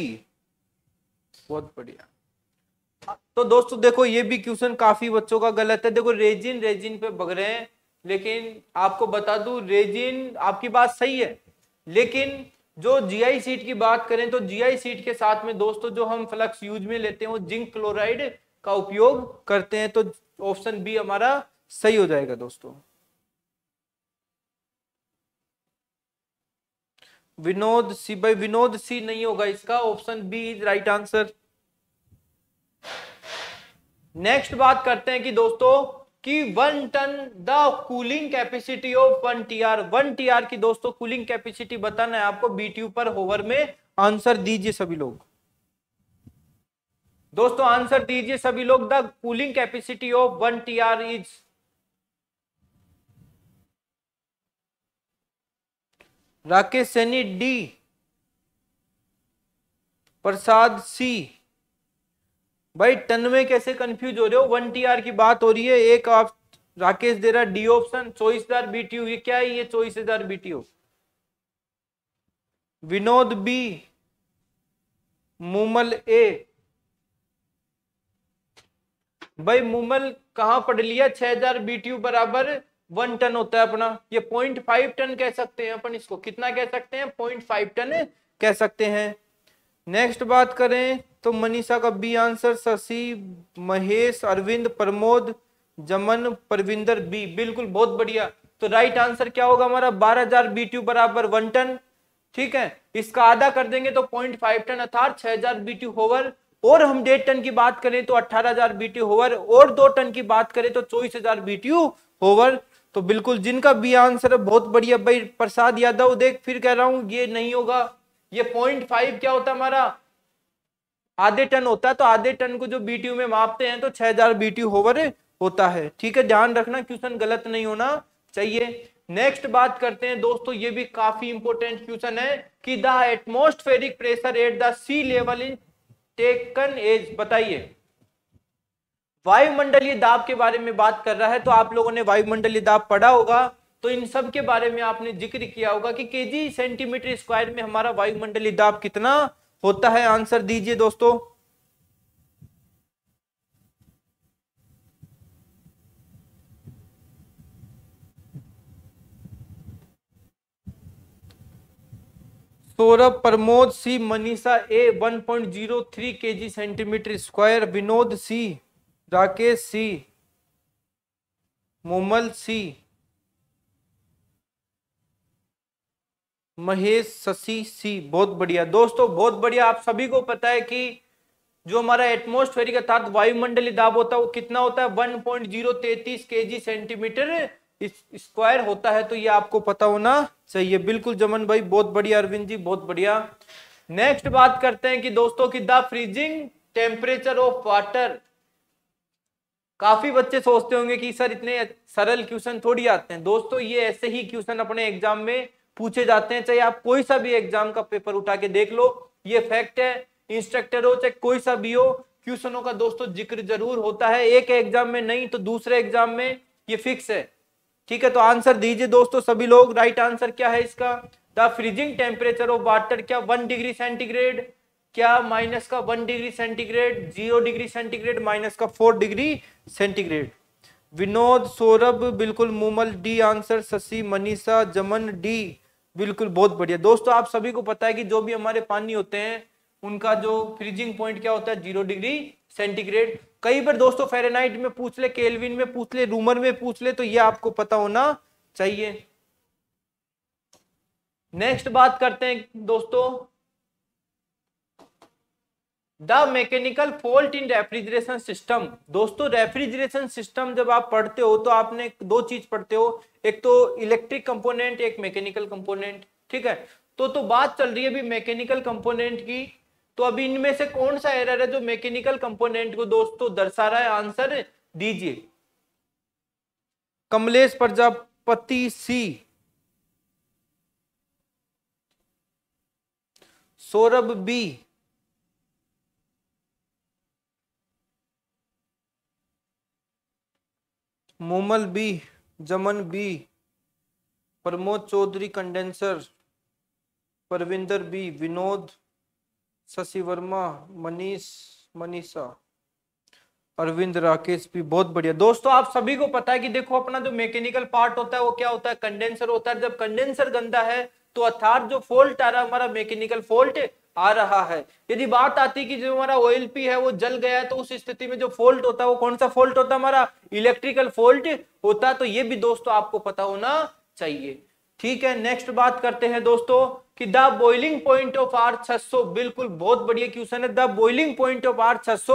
बहुत बढ़िया तो दोस्तों देखो ये भी क्वेश्चन काफी बच्चों का गलत है देखो रेजिन रेजिन पे बग रहे हैं लेकिन आपको बता दूं रेजिन आपकी बात सही है लेकिन जो जीआई सीट की बात करें तो जीआई सीट के साथ में दोस्तों जो हम फ्लक्स यूज में लेते हैं वो जिंक क्लोराइड का उपयोग करते हैं तो ऑप्शन बी हमारा सही हो जाएगा दोस्तों विनोद सी भाई विनोद सी नहीं होगा इसका option B is right answer next बात करते हैं कि दोस्तों कि one ton the cooling capacity of one T R one T R की दोस्तों कूलिंग कैपेसिटी बताना है आपको बीटीयू पर होवर में आंसर दीजिए सभी लोग दोस्तों आंसर दीजिए सभी लोग the cooling capacity of one T R is Rakesh Saini D Prasad C भाई टन में कैसे कंफ्यूज हो रहे हो वन टी आर की बात हो रही है एक आप राकेश दे रहा डी ऑप्शन चौबीस हजार बीटीओ ये क्या है ये हजार BTU Vinod B Mumal A भाई मुमल कहा पढ़ लिया छह हजार बीटीओ बराबर वन टन होता है अपना ये पॉइंट फाइव टन कह सकते हैं अपन इसको कितना कह सकते हैं पॉइंट फाइव टन कह सकते हैं नेक्स्ट बात करें तो मनीषा का B answer Shashi Mahesh Arvind Pramod Jaman Parvinder B बिल्कुल बहुत बढ़िया तो राइट आंसर क्या होगा हमारा बारह हजार बी ट्यू बराबर वन टन ठीक है इसका आधा कर देंगे तो पॉइंट फाइव टन अर्थात छह हजार बी ट्यू होवर और हम डेढ़ टन की बात करें तो अठारह हजार बी होवर और दो टन की बात करें तो चौबीस हजार बी ट्यू होवर तो बिल्कुल जिनका भी आंसर है बहुत बढ़िया भाई प्रसाद यादव देख फिर कह रहा हूं ये नहीं होगा ये पॉइंट फाइव क्या होता हमारा आधे टन होता है तो आधे टन को जो बीटीयू में मापते हैं तो छह हजार बीटीयू होवर होता है ठीक है ध्यान रखना क्वेश्चन गलत नहीं होना चाहिए नेक्स्ट बात करते हैं दोस्तों ये भी काफी इंपोर्टेंट क्वेश्चन है कि the atmospheric pressure at the sea level in taken as बताइए वायुमंडलीय दाब के बारे में बात कर रहा है तो आप लोगों ने वायुमंडलीय दाब पढ़ा होगा तो इन सब के बारे में आपने जिक्र किया होगा कि के सेंटीमीटर स्क्वायर में हमारा वायुमंडलीय दाब कितना होता है आंसर दीजिए दोस्तों Saurabh Pramod C Manisha A 1.03 point centimetre square Vinod C Rakesh C Momal C Mahesh Shashi C बहुत बढ़िया दोस्तों बहुत बढ़िया आप सभी को पता है कि जो हमारा एटमोस्फेरिक अर्थात वायुमंडली दाब होता है वो कितना होता है वन पॉइंट जीरो तैतीस के जी सेंटीमीटर स्क्वायर होता है तो ये आपको पता होना चाहिए बिल्कुल जमन भाई बहुत बढ़िया अरविंद जी बहुत बढ़िया नेक्स्ट बात करते हैं कि दोस्तों की the freezing temperature of water काफी बच्चे सोचते होंगे कि सर इतने सरल क्वेश्चन थोड़ी आते हैं दोस्तों ये ऐसे ही क्वेश्चन अपने एग्जाम में पूछे जाते हैं चाहे आप कोई सा भी एग्जाम का पेपर उठा के देख लो ये फैक्ट है इंस्ट्रक्टर हो चाहे कोई सा भी हो क्वेश्चनों का दोस्तों जिक्र जरूर होता है एक एग्जाम में नहीं तो दूसरे एग्जाम में ये फिक्स है ठीक है तो आंसर दीजिए दोस्तों सभी लोग राइट आंसर क्या है इसका the freezing temperature of water क्या वन डिग्री सेंटीग्रेड क्या माइनस का one degree centigrade zero degree centigrade minus का four degree centigrade Vinod Saurabh बिल्कुल Mumal D answer Shashi Manisha Jaman D बिल्कुल बहुत बढ़िया दोस्तों आप सभी को पता है कि जो भी हमारे पानी होते हैं उनका जो फ्रीजिंग पॉइंट क्या होता है जीरो डिग्री सेंटीग्रेड कई बार दोस्तों फेरेनाइट में पूछ ले केल्विन में पूछ ले रूमर में पूछ ले तो ये आपको पता होना चाहिए नेक्स्ट बात करते हैं दोस्तों the mechanical fault in refrigeration system दोस्तों रेफ्रिजरेशन सिस्टम जब आप पढ़ते हो तो आपने दो चीज पढ़ते हो एक तो इलेक्ट्रिक कंपोनेंट एक मैकेनिकल कंपोनेंट ठीक है तो तो बात चल रही है अभी मैकेनिकल कंपोनेंट की तो अभी इनमें से कौन सा एरर है जो मैकेनिकल कंपोनेंट को दोस्तों दर्शा रहा है आंसर दीजिए Kamlesh Prajapati C Saurabh B Momal B Jaman B Pramod Chaudhary condenser Parvinder B Vinod Shashi Verma Manish Manisha Arvind Rakesh भी बहुत बढ़िया दोस्तों आप सभी को पता है कि देखो अपना जो मैकेनिकल पार्ट होता है वो क्या होता है कंडेंसर होता है जब कंडेंसर गंदा है तो अर्थात जो फॉल्ट आ रहा है हमारा मैकेनिकल फॉल्ट आ रहा है यदि बात आती कि जो हमारा ऑयल पी है वो जल गया है तो उस स्थिति में जो फॉल्ट होता है वो कौन सा फॉल्ट होता है हमारा इलेक्ट्रिकल फॉल्ट होता तो ये भी दोस्तों आपको पता होना चाहिए ठीक है नेक्स्ट बात करते हैं दोस्तों कि the boiling point of R छह बिल्कुल बहुत बढ़िया क्वेश्चन है the boiling point of R छह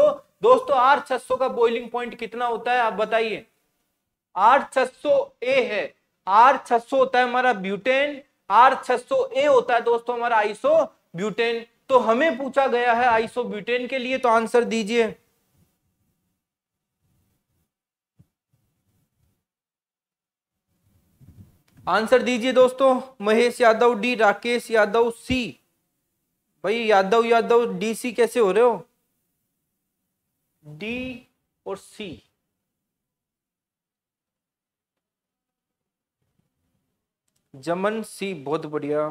दोस्तों आर छह का बॉइलिंग पॉइंट कितना होता है आप बताइए आर छह ए है आर छह होता है हमारा ब्यूटेन आर छह ए होता है दोस्तों हमारा आइसो ब्यूटेन तो हमें पूछा गया है आइसोब्यूटेन के लिए तो आंसर दीजिए आंसर दीजिए दोस्तों महेश यादव डी राकेश यादव सी भाई यादव यादव डी सी कैसे हो रहे हो डी और सी जमन सी बहुत बढ़िया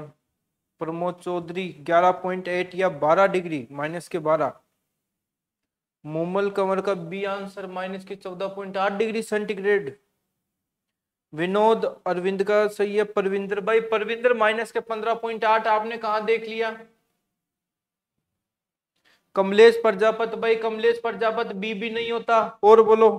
प्रमोद चौधरी 11.8 या 12 डिग्री माइनस के 12 मोमल कंवर का बी आंसर माइनस के 14.8 डिग्री सेंटीग्रेड विनोद अरविंद का सही है परविंदर भाई परविंदर माइनस के 15.8 आपने कहा देख लिया कमलेश प्रजापत भाई कमलेश प्रजापत बी भी नहीं होता और बोलो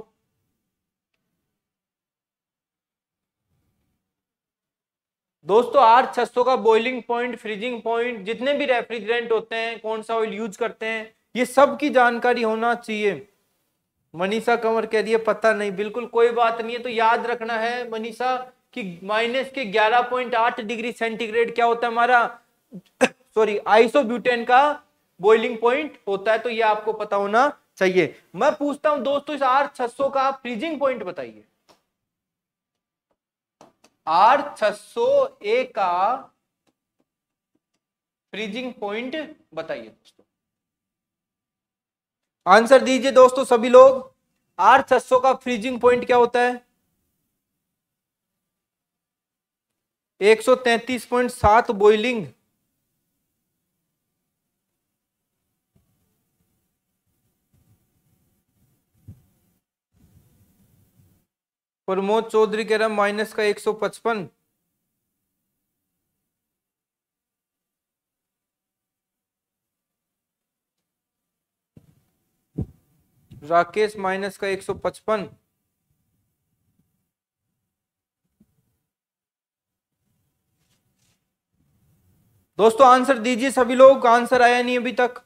दोस्तों आर 600 का बॉइलिंग पॉइंट फ्रीजिंग पॉइंट जितने भी रेफ्रिजरेंट होते हैं कौन सा ऑयल यूज करते हैं ये सब की जानकारी होना चाहिए मनीषा कंवर कह दिए पता नहीं बिल्कुल कोई बात नहीं है तो याद रखना है मनीषा कि माइनस के 11.8 डिग्री सेंटीग्रेड क्या होता है हमारा सॉरी आइसोब्यूटेन का बॉइलिंग पॉइंट होता है तो ये आपको पता होना चाहिए मैं पूछता हूं दोस्तों इस आर 600 का आप फ्रीजिंग पॉइंट बताइए आर ए का फ्रीजिंग पॉइंट बताइए दोस्तों आंसर दीजिए दोस्तों सभी लोग आर 600 का फ्रीजिंग पॉइंट क्या होता है 133.7 बॉइलिंग प्रमोद चौधरी कह रहा माइनस का एक सौ पचपन राकेश माइनस का एक सौ पचपन दोस्तों आंसर दीजिए सभी लोग आंसर आया नहीं अभी तक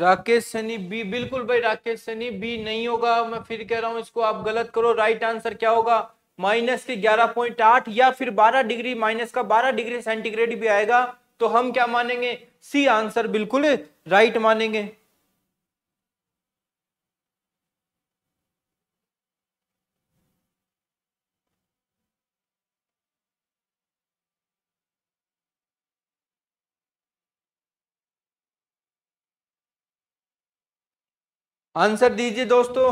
राकेश सनी बी बिल्कुल भाई राकेश सनी बी नहीं होगा मैं फिर कह रहा हूं इसको आप गलत करो राइट आंसर क्या होगा माइनस के ग्यारह पॉइंट आठ या फिर बारह डिग्री माइनस का बारह डिग्री सेंटीग्रेड भी आएगा तो हम क्या मानेंगे सी आंसर बिल्कुल राइट मानेंगे आंसर दीजिए दोस्तों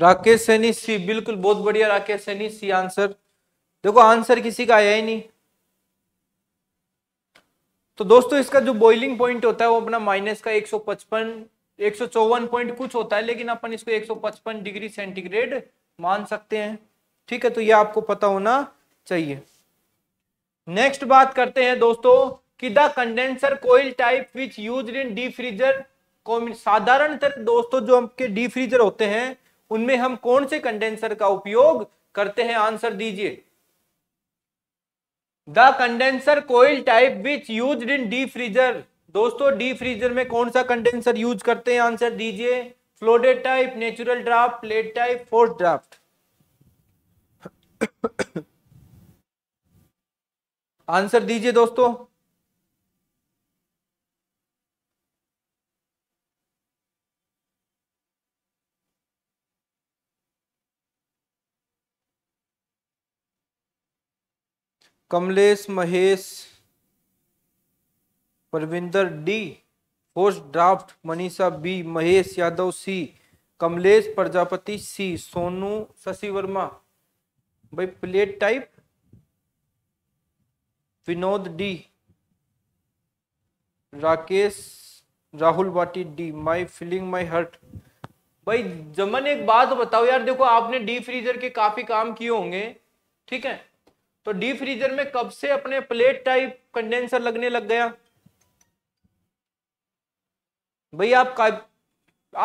राकेश सैनी सी बिल्कुल बहुत बढ़िया राकेश सैनी सी आंसर देखो आंसर किसी का आया ही नहीं तो दोस्तों इसका जो बॉइलिंग पॉइंट होता है वो अपना माइनस का 155 154 पॉइंट कुछ होता है लेकिन अपन इसको 155 डिग्री सेंटीग्रेड मान सकते हैं ठीक है तो ये आपको पता होना चाहिए नेक्स्ट बात करते हैं दोस्तों कि the condenser coil type which use in the freezer साधारण दोस्तों जो आपके डी फ्रीजर होते हैं उनमें हम कौन से कंडेंसर का उपयोग करते हैं आंसर दीजिए the condenser coil type which use in the freezer दोस्तों डी फ्रीजर में कौन सा कंडेंसर यूज करते हैं आंसर दीजिए flooded type natural draft plate type force draft answer दीजिए दोस्तों Kamlesh Mahesh Parvinder D post draft Manisha B Mahesh Yadav C Kamlesh Prajapati C Sonu Shashi Verma भाई plate type Vinod D Rakesh Rahul Bati D my feeling my heart भाई जमन एक बात बताओ यार देखो आपने डी फ्रीजर के काफी काम किए होंगे ठीक है तो डी फ्रीजर में कब से अपने प्लेट टाइप कंडेंसर लगने लग गया भाई आप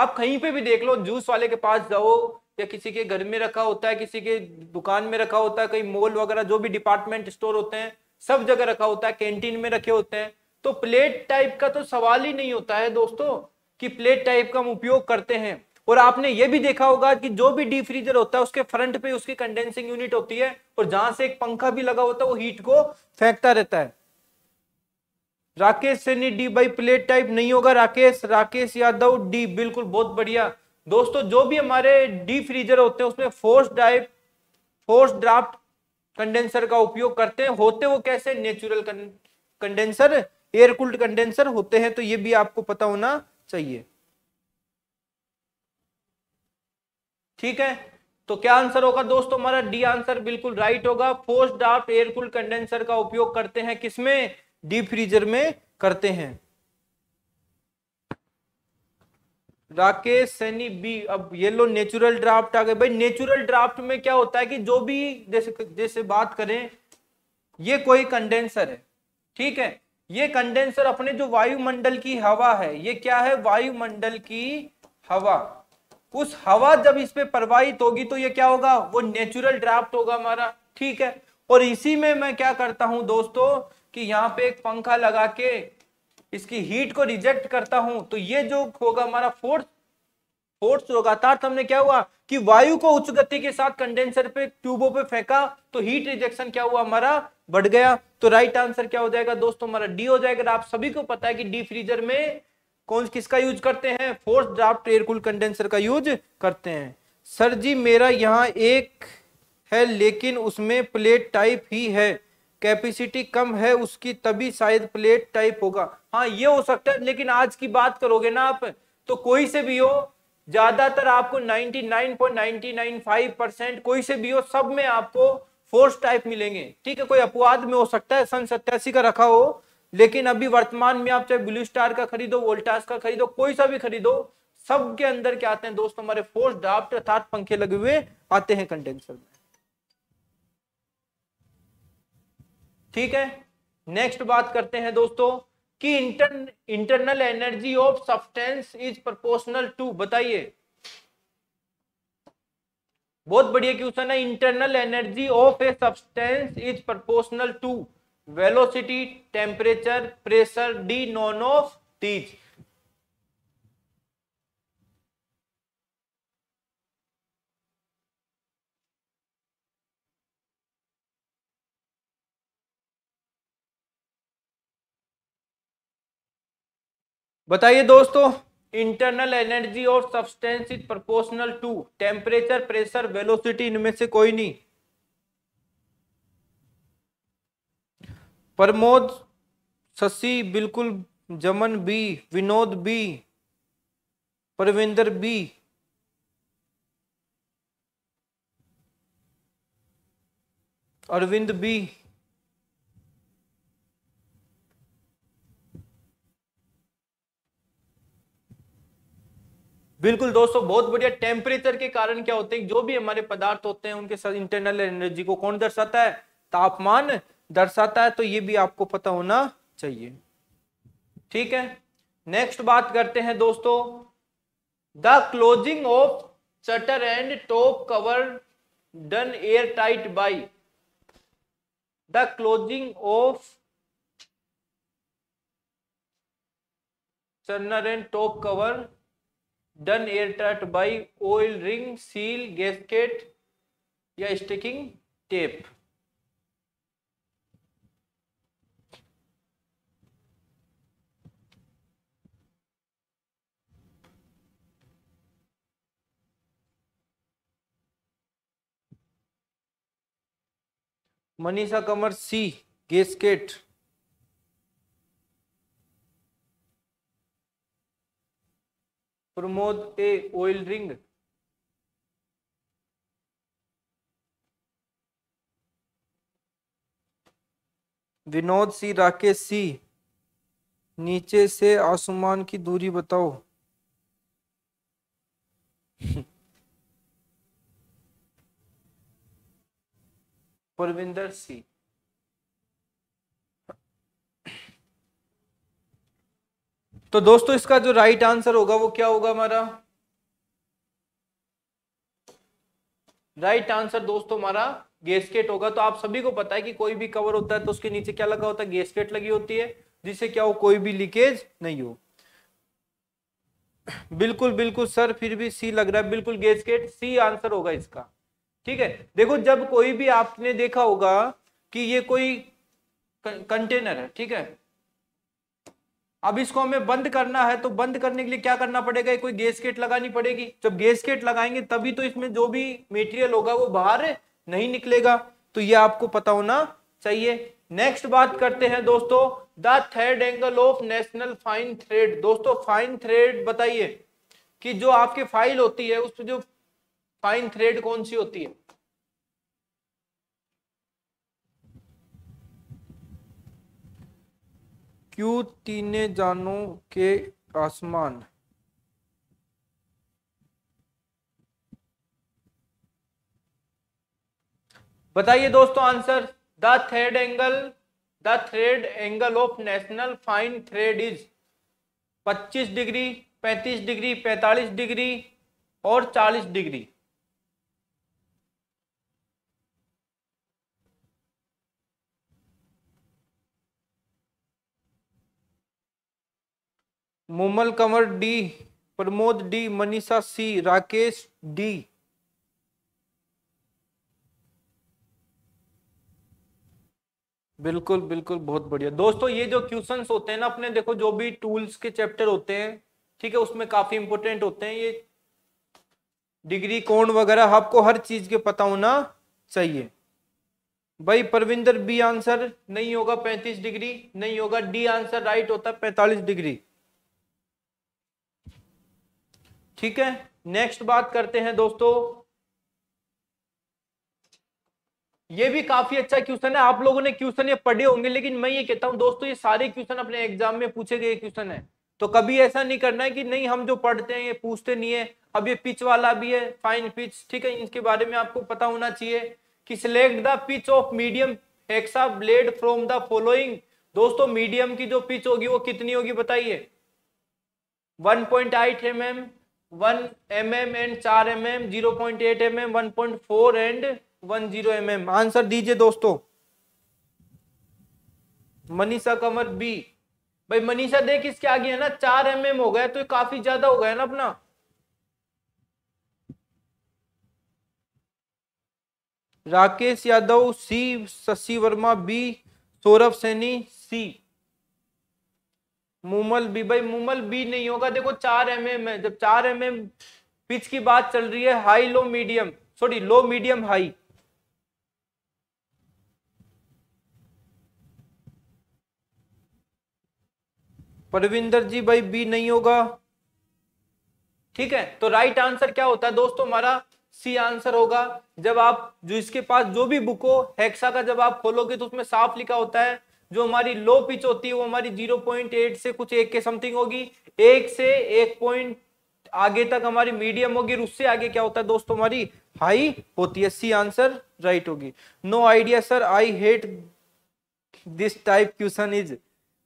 आप कहीं पे भी देख लो जूस वाले के पास जाओ या किसी के घर में रखा होता है किसी के दुकान में रखा होता है कहीं मॉल वगैरह जो भी डिपार्टमेंट स्टोर होते हैं सब जगह रखा होता है कैंटीन में रखे होते हैं तो प्लेट टाइप का तो सवाल ही नहीं होता है दोस्तों कि प्लेट टाइप का हम उपयोग करते हैं और आपने ये भी देखा होगा कि जो भी डीप फ्रीजर होता है उसके फ्रंट पे उसकी कंडेंसिंग यूनिट होती है और जहां से एक पंखा भी लगा होता है वो हीट को फेंकता रहता है Rakesh Saini D by plate type नहीं होगा राकेश राकेश यादव डी बिल्कुल बहुत बढ़िया दोस्तों जो भी हमारे डी फ्रीजर होते हैं उसमें force type force draft condenser का उपयोग करते हैं होते वो कैसे नेचुरल कंडेंसर एयरकूल्ड कंडेंसर होते हैं तो ये भी आपको पता होना चाहिए ठीक है तो क्या आंसर होगा दोस्तों हमारा डी आंसर बिल्कुल राइट होगा फोर्स ड्राफ्ट एयरकूल कंडेंसर का उपयोग करते हैं किसमें डी फ्रीजर में करते हैं राकेश सैनी बी अब ये लो नेचुरल ड्राफ्ट आ गए भाई नेचुरल ड्राफ्ट में क्या होता है कि जो भी जैसे जैसे बात करें ये कोई कंडेंसर है ठीक है ये कंडेंसर अपने जो वायुमंडल की हवा है ये क्या है वायुमंडल की हवा उस हवा जब इस पे प्रवाहित होगी तो ये क्या होगा वो नेचुरल ड्राफ्ट होगा हमारा ठीक है और इसी में मैं क्या करता हूं दोस्तों कि यहाँ पे एक पंखा लगा के इसकी हीट को रिजेक्ट करता हूं तो ये जो होगा हमारा फोर्स फोर्स होगा अर्थात हमने क्या हुआ कि वायु को उच्च गति के साथ कंडेंसर पे ट्यूबों पे फेंका तो हीट रिजेक्शन क्या हुआ हमारा बढ़ गया तो राइट आंसर क्या हो जाएगा दोस्तों हमारा डी हो जाएगा आप सभी को पता है कि डी फ्रीजर में कौन किसका यूज करते हैं फोर्स ड्राफ्ट एयरकूल कंडेंसर का यूज करते हैं सर जी मेरा यहाँ एक है लेकिन उसमें प्लेट टाइप ही है कैपेसिटी कम है उसकी तभी शायद प्लेट टाइप होगा हाँ ये हो सकता है लेकिन आज की बात करोगे ना आप तो कोई से भी हो ज्यादातर आपको 99.995 परसेंट कोई से भी हो सब में आपको फोर्स टाइप मिलेंगे ठीक है कोई अपवाद में हो सकता है सन सत्यासी का रखा हो लेकिन अभी वर्तमान में आप चाहे ब्लू स्टार का खरीदो वोल्टास का खरीदो कोई सा भी खरीदो सब के अंदर क्या आते हैं दोस्तों हमारे फोर्स ड्राफ्ट अर्थात पंखे लगे हुए आते हैं कंडेंसर में ठीक है नेक्स्ट बात करते हैं दोस्तों कि inter internal energy of substance is proportional to बताइए बहुत बढ़िया क्वेश्चन है internal energy of a substance is proportional to velocity temperature pressure D none of these बताइए दोस्तों इंटरनल एनर्जी और substance is proportional to temperature pressure velocity इनमें से कोई नहीं प्रमोद शशि बिल्कुल Jaman B Vinod B Parvinder B Arvind B बिल्कुल दोस्तों बहुत बढ़िया टेम्परेचर के कारण क्या होते हैं जो भी हमारे पदार्थ होते हैं उनके साथ इंटरनल एनर्जी को कौन दर्शाता है तापमान दर्शाता है तो ये भी आपको पता होना चाहिए ठीक है नेक्स्ट बात करते हैं दोस्तों the closing of shutter and top cover done air tight by the closing of shutter and top cover done air tight by oil ring seal gasket या sticking tape Manisha Kamar C gasket Pramod A oil ring Vinod C Rakesh C नीचे से आसमान की दूरी बताओ पुरविंदर सिंह तो दोस्तों इसका जो राइट आंसर होगा वो क्या होगा हमारा राइट आंसर दोस्तों हमारा गेस्केट होगा तो आप सभी को पता है कि कोई भी कवर होता है तो उसके नीचे क्या लगा होता है गेस्केट लगी होती है जिससे क्या हो कोई भी लीकेज नहीं हो बिल्कुल बिल्कुल सर फिर भी सी लग रहा है बिल्कुल गेस्केट सी आंसर होगा इसका ठीक है देखो जब कोई भी आपने देखा होगा कि ये कोई कंटेनर है ठीक है अब इसको हमें बंद करना है तो बंद करने के लिए क्या करना पड़ेगा कोई गैस गेट लगानी पड़ेगी जब गैस गेट लगाएंगे तभी तो इसमें जो भी मेटेरियल होगा वो बाहर नहीं निकलेगा तो ये आपको पता होना चाहिए नेक्स्ट बात करते हैं दोस्तों the third angle of national fine thread दोस्तों फाइन थ्रेड बताइए कि जो आपके फाइल होती है उस जो फाइन थ्रेड कौन सी होती है क्यू तीने जानों के आसमान बताइए दोस्तों answer the thread angle the thread angle of national fine thread is 25 degree 35 degree 45 degree और 40 degree Mumal Kanwar D Pramod D Manisha C Rakesh D बिल्कुल बिल्कुल बहुत बढ़िया दोस्तों ये जो क्वेश्चंस होते हैं ना अपने देखो जो भी टूल्स के चैप्टर होते हैं ठीक है उसमें काफी इंपोर्टेंट होते हैं ये डिग्री कोण वगैरह आपको हर चीज के पता होना चाहिए भाई परविंदर बी आंसर नहीं होगा पैंतीस डिग्री नहीं होगा डी आंसर राइट होता है पैंतालीस डिग्री ठीक है नेक्स्ट बात करते हैं दोस्तों ये भी काफी अच्छा क्वेश्चन है आप लोगों ने क्वेश्चन ये पढ़े होंगे लेकिन मैं ये कहता हूं दोस्तों ये सारे क्वेश्चन अपने एग्जाम में पूछे गए क्वेश्चन है तो कभी ऐसा नहीं करना है कि नहीं हम जो पढ़ते हैं ये पूछते नहीं है अब ये पिच वाला भी है फाइन पिच ठीक है इसके बारे में आपको पता होना चाहिए कि select the pitch of medium hacksaw blade from the following दोस्तों मीडियम की जो पिच होगी वो कितनी होगी बताइए one point eight M M one M M and चार M M zero point eight M M one point four and one zero M M answer दीजिए दोस्तों मनीषा कमर बी भाई मनीषा देख इसके आगे है ना चार एम एम हो गया तो काफी ज्यादा हो गया ना अपना Rakesh Yadav C Shashi Verma B Saurabh Saini C Mumal B भाई मुमल बी नहीं होगा देखो चार एम एम है जब चार एम एम पिच की बात चल रही है high low medium sorry low medium high Parvinder ji भाई बी नहीं होगा ठीक है तो राइट आंसर क्या होता है दोस्तों हमारा सी आंसर होगा जब आप जो इसके पास जो भी बुक हो हेक्सा का जब आप खोलोगे तो उसमें साफ लिखा होता है जो हमारी लो पिच होती है वो हमारी 0.8 से कुछ एक के समथिंग होगी एक से एक पॉइंट आगे तक हमारी मीडियम होगी और उससे आगे क्या होता है दोस्तों हमारी हाई होती है सी आंसर राइट होगी no idea sir I hate this type question is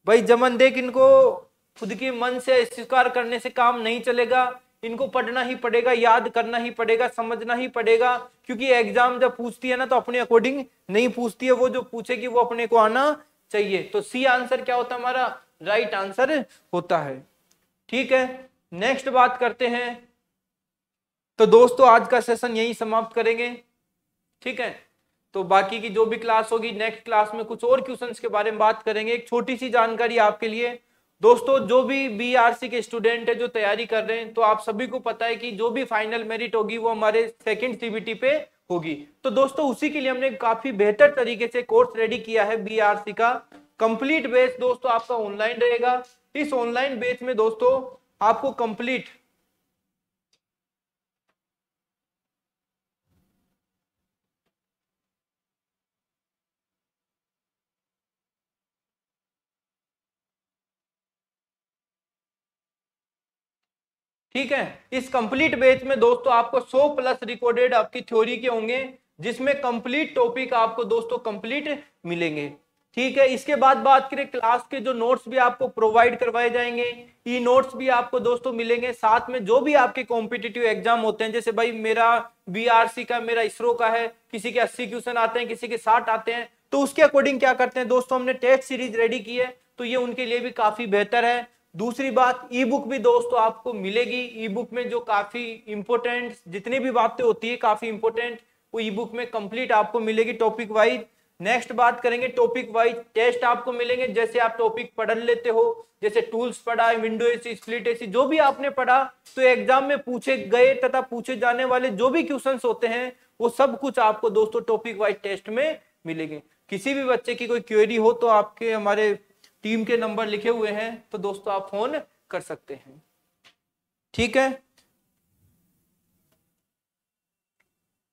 भाई जमन देख इनको खुद के मन से स्वीकार करने से काम नहीं चलेगा इनको पढ़ना ही पड़ेगा याद करना ही पड़ेगा समझना ही पड़ेगा क्योंकि एग्जाम जब पूछती है ना तो अपने अकॉर्डिंग नहीं पूछती है वो जो पूछेगी वो अपने को आना चाहिए तो सी आंसर क्या होता है हमारा राइट आंसर होता है ठीक है नेक्स्ट बात करते हैं तो दोस्तों आज का सेशन यही समाप्त करेंगे ठीक है तो बाकी की जो भी क्लास होगी नेक्स्ट क्लास में कुछ और क्वेश्चंस के बारे में बात करेंगे एक छोटी सी जानकारी आपके लिए दोस्तों जो भी बीआरसी के स्टूडेंट है जो तैयारी कर रहे हैं तो आप सभी को पता है कि जो भी फाइनल मेरिट होगी वो हमारे सेकेंड सीबीटी पे होगी तो दोस्तों उसी के लिए हमने काफी बेहतर तरीके से कोर्स रेडी किया है बी का कंप्लीट बेस दोस्तों आपका ऑनलाइन रहेगा इस ऑनलाइन बेस में दोस्तों आपको कंप्लीट ठीक है इस कंप्लीट बेच में दोस्तों आपको 100 प्लस रिकॉर्डेड आपकी थ्योरी के होंगे जिसमें कंप्लीट टॉपिक आपको दोस्तों कंप्लीट मिलेंगे ठीक है इसके बाद बात करें क्लास के जो नोट्स भी आपको प्रोवाइड करवाए जाएंगे ई नोट्स भी आपको दोस्तों मिलेंगे साथ में जो भी आपके कॉम्पिटेटिव एग्जाम होते हैं जैसे भाई मेरा बीआरसी का मेरा इसरो का है किसी के अस्सी क्वेश्चन आते हैं किसी के साठ आते हैं तो उसके अकॉर्डिंग क्या करते हैं दोस्तों हमने टेस्ट सीरीज रेडी की है तो ये उनके लिए भी काफी बेहतर है दूसरी बात ई बुक भी दोस्तों आपको मिलेगी ई बुक में जो काफी इंपोर्टेंट जितनी भी बातें होती है काफी इंपोर्टेंट वो ई बुक में कंप्लीट आपको मिलेगी टॉपिक वाइज नेक्स्ट बात करेंगे टॉपिक वाइज टेस्ट आपको मिलेंगे जैसे आप टॉपिक पढ़ लेते हो जैसे टूल्स पढ़ा है विंडो एसी स्प्लिट एसी जो भी आपने पढ़ा तो एग्जाम में पूछे गए तथा पूछे जाने वाले जो भी क्वेश्चंस होते हैं वो सब कुछ आपको दोस्तों टॉपिक वाइज टेस्ट में मिलेंगे किसी भी बच्चे की कोई क्वेरी हो तो आपके हमारे टीम के नंबर लिखे हुए हैं तो दोस्तों आप फोन कर सकते हैं ठीक है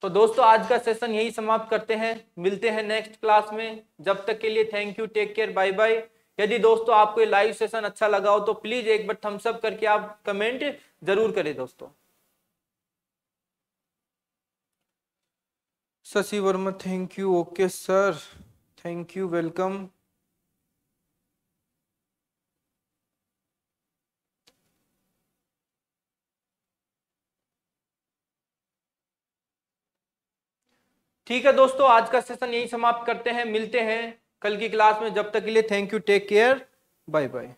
तो दोस्तों आज का सेशन यही समाप्त करते हैं मिलते हैं नेक्स्ट क्लास में जब तक के लिए thank you take care bye bye यदि दोस्तों आपको ये लाइव सेशन अच्छा लगा हो तो प्लीज एक बार थम्सअप करके आप कमेंट जरूर करें दोस्तों Shashi Verma thank you okay sir thank you welcome ठीक है दोस्तों आज का सेशन यही समाप्त करते हैं मिलते हैं कल की क्लास में जब तक के लिए thank you take care bye bye